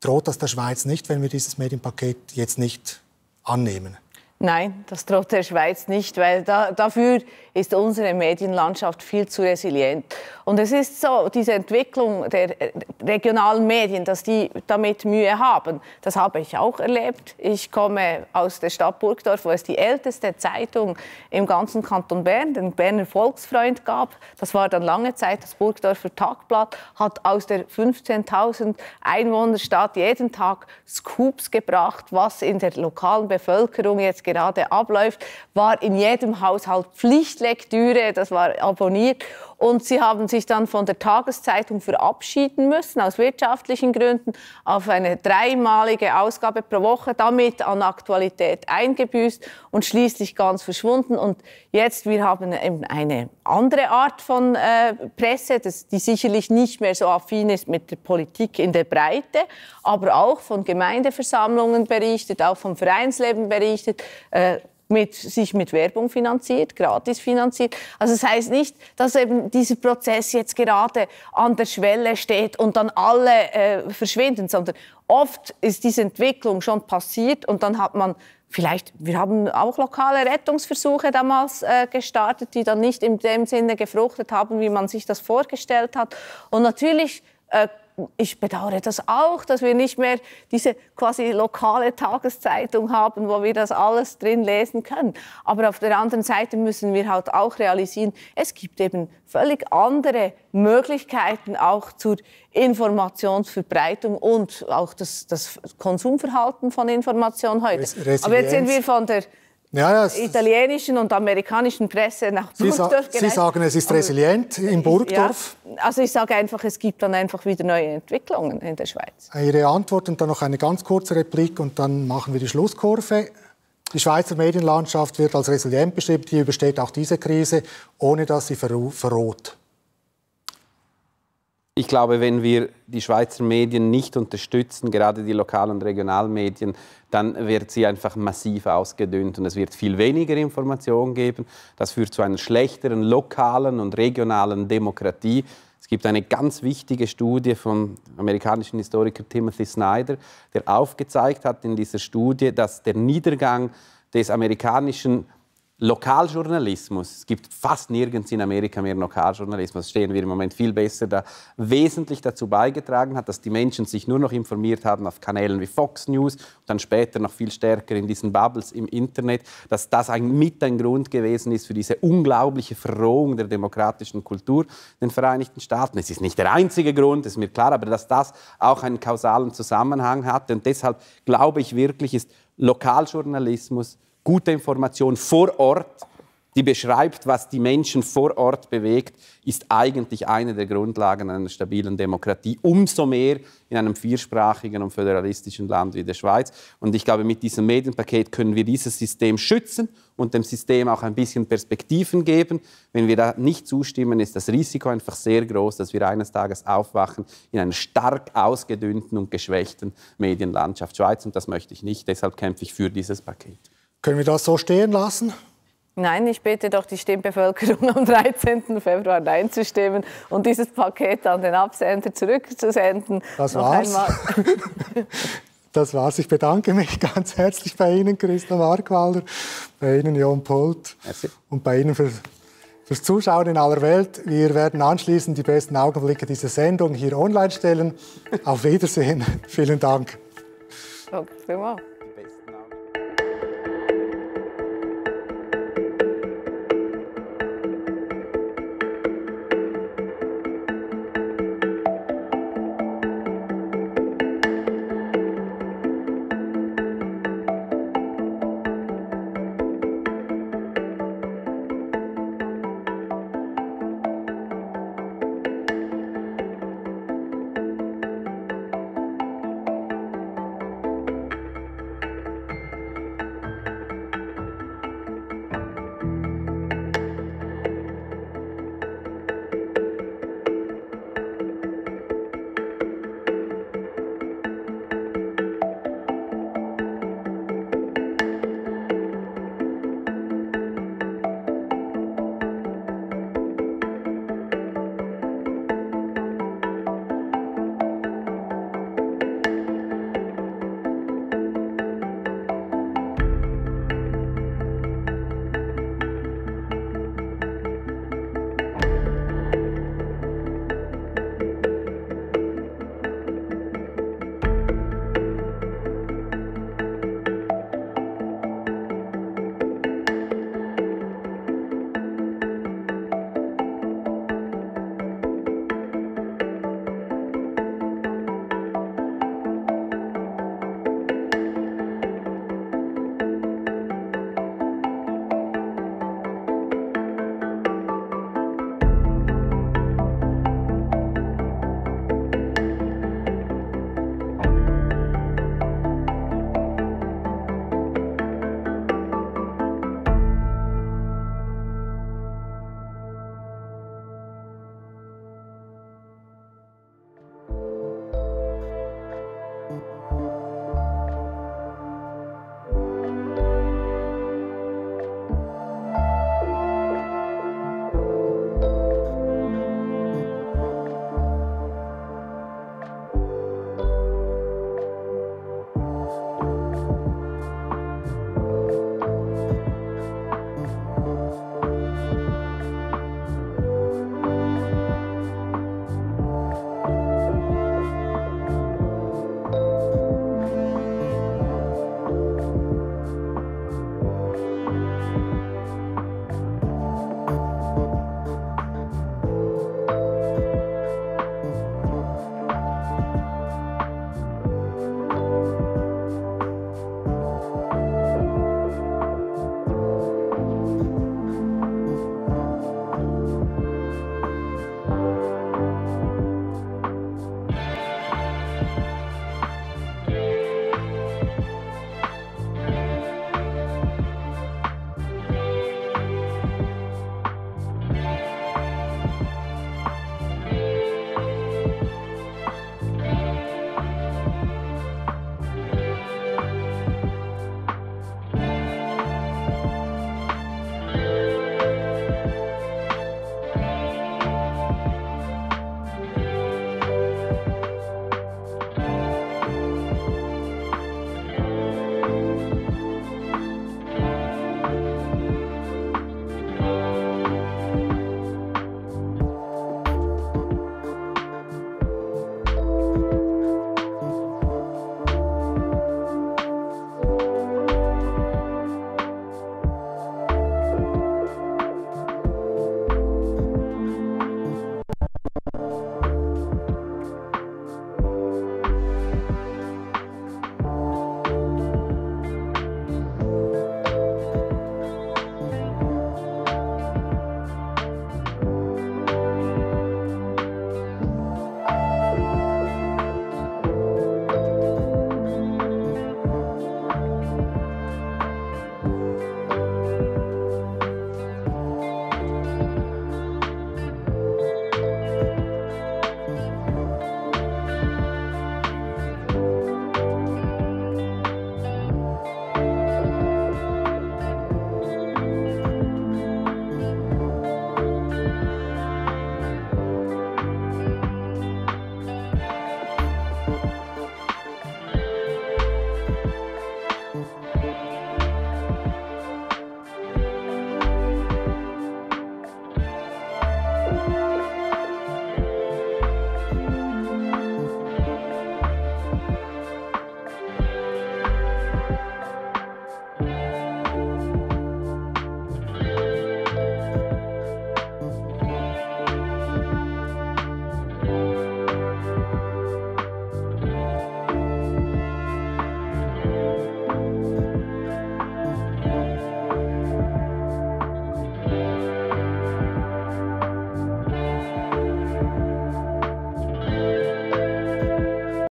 Droht das der Schweiz nicht, wenn wir dieses Medienpaket jetzt nicht annehmen? Nein, das droht der Schweiz nicht, weil da, dafür ist unsere Medienlandschaft viel zu resilient. Und es ist so, diese Entwicklung der äh, regionalen Medien, dass die damit Mühe haben, das habe ich auch erlebt. Ich komme aus der Stadt Burgdorf, wo es die älteste Zeitung im ganzen Kanton Bern, den Berner Volksfreund, gab. Das war dann lange Zeit das Burgdorfer Tagblatt, hat aus der 15.000 Einwohnerstadt jeden Tag Scoops gebracht, was in der lokalen Bevölkerung jetzt gerade abläuft, war in jedem Haushalt Pflichtlektüre, das war abonniert. Und sie haben sich dann von der Tageszeitung verabschieden müssen, aus wirtschaftlichen Gründen, auf eine dreimalige Ausgabe pro Woche, damit an Aktualität eingebüßt und schließlich ganz verschwunden. Und jetzt, wir haben eben eine andere Art von äh, Presse, das, die sicherlich nicht mehr so affin ist mit der Politik in der Breite, aber auch von Gemeindeversammlungen berichtet, auch vom Vereinsleben berichtet. Äh, mit, sich mit Werbung finanziert, gratis finanziert. Also es das heißt nicht, dass eben dieser Prozess jetzt gerade an der Schwelle steht und dann alle äh, verschwinden, sondern oft ist diese Entwicklung schon passiert und dann hat man vielleicht, wir haben auch lokale Rettungsversuche damals äh, gestartet, die dann nicht in dem Sinne gefruchtet haben, wie man sich das vorgestellt hat. Und natürlich äh, ich bedauere das auch, dass wir nicht mehr diese quasi lokale Tageszeitung haben, wo wir das alles drin lesen können. Aber auf der anderen Seite müssen wir halt auch realisieren, es gibt eben völlig andere Möglichkeiten auch zur Informationsverbreitung und auch das, das Konsumverhalten von Information heute. Resilienz. Aber jetzt sind wir von der ja, italienischen und amerikanischen Presse nach Burgdorf Sie, Sie sagen, es ist resilient in Burgdorf. Ja, also ich sage einfach, es gibt dann einfach wieder neue Entwicklungen in der Schweiz. Äh, Ihre Antwort und dann noch eine ganz kurze Replik und dann machen wir die Schlusskurve. Die Schweizer Medienlandschaft wird als resilient beschrieben, die übersteht auch diese Krise, ohne dass sie verroht ich glaube, wenn wir die Schweizer Medien nicht unterstützen, gerade die lokalen und Regionalmedien, dann wird sie einfach massiv ausgedünnt und es wird viel weniger Informationen geben. Das führt zu einer schlechteren lokalen und regionalen Demokratie. Es gibt eine ganz wichtige Studie vom amerikanischen Historiker Timothy Snyder, der aufgezeigt hat in dieser Studie, dass der Niedergang des amerikanischen Lokaljournalismus. Es gibt fast nirgends in Amerika mehr Lokaljournalismus. Das Stehen wir im Moment viel besser da. Wesentlich dazu beigetragen hat, dass die Menschen sich nur noch informiert haben auf Kanälen wie Fox News und dann später noch viel stärker in diesen Bubbles im Internet, dass das ein, mit ein Grund gewesen ist für diese unglaubliche Verrohung der demokratischen Kultur in den Vereinigten Staaten. Es ist nicht der einzige Grund, ist mir klar, aber dass das auch einen kausalen Zusammenhang hatte. Und deshalb glaube ich wirklich, ist Lokaljournalismus gute Information vor Ort, die beschreibt, was die Menschen vor Ort bewegt, ist eigentlich eine der Grundlagen einer stabilen Demokratie. Umso mehr in einem viersprachigen und föderalistischen Land wie der Schweiz. Und ich glaube, mit diesem Medienpaket können wir dieses System schützen und dem System auch ein bisschen Perspektiven geben. Wenn wir da nicht zustimmen, ist das Risiko einfach sehr groß, dass wir eines Tages aufwachen in einer stark ausgedünnten und geschwächten Medienlandschaft Schweiz. Und das möchte ich nicht. Deshalb kämpfe ich für dieses Paket. Können wir das so stehen lassen? Nein, ich bitte doch die Stimmbevölkerung am 13. Februar Nein zu stimmen und dieses Paket an den Absender zurückzusenden. Das war's. (laughs) das war's. Ich bedanke mich ganz herzlich bei Ihnen, Christa Markwalder, bei Ihnen, Jon Pult Merci. und bei Ihnen für fürs Zuschauen in aller Welt. Wir werden anschließend die besten Augenblicke dieser Sendung hier online stellen. Auf Wiedersehen. (laughs) Vielen Dank. Danke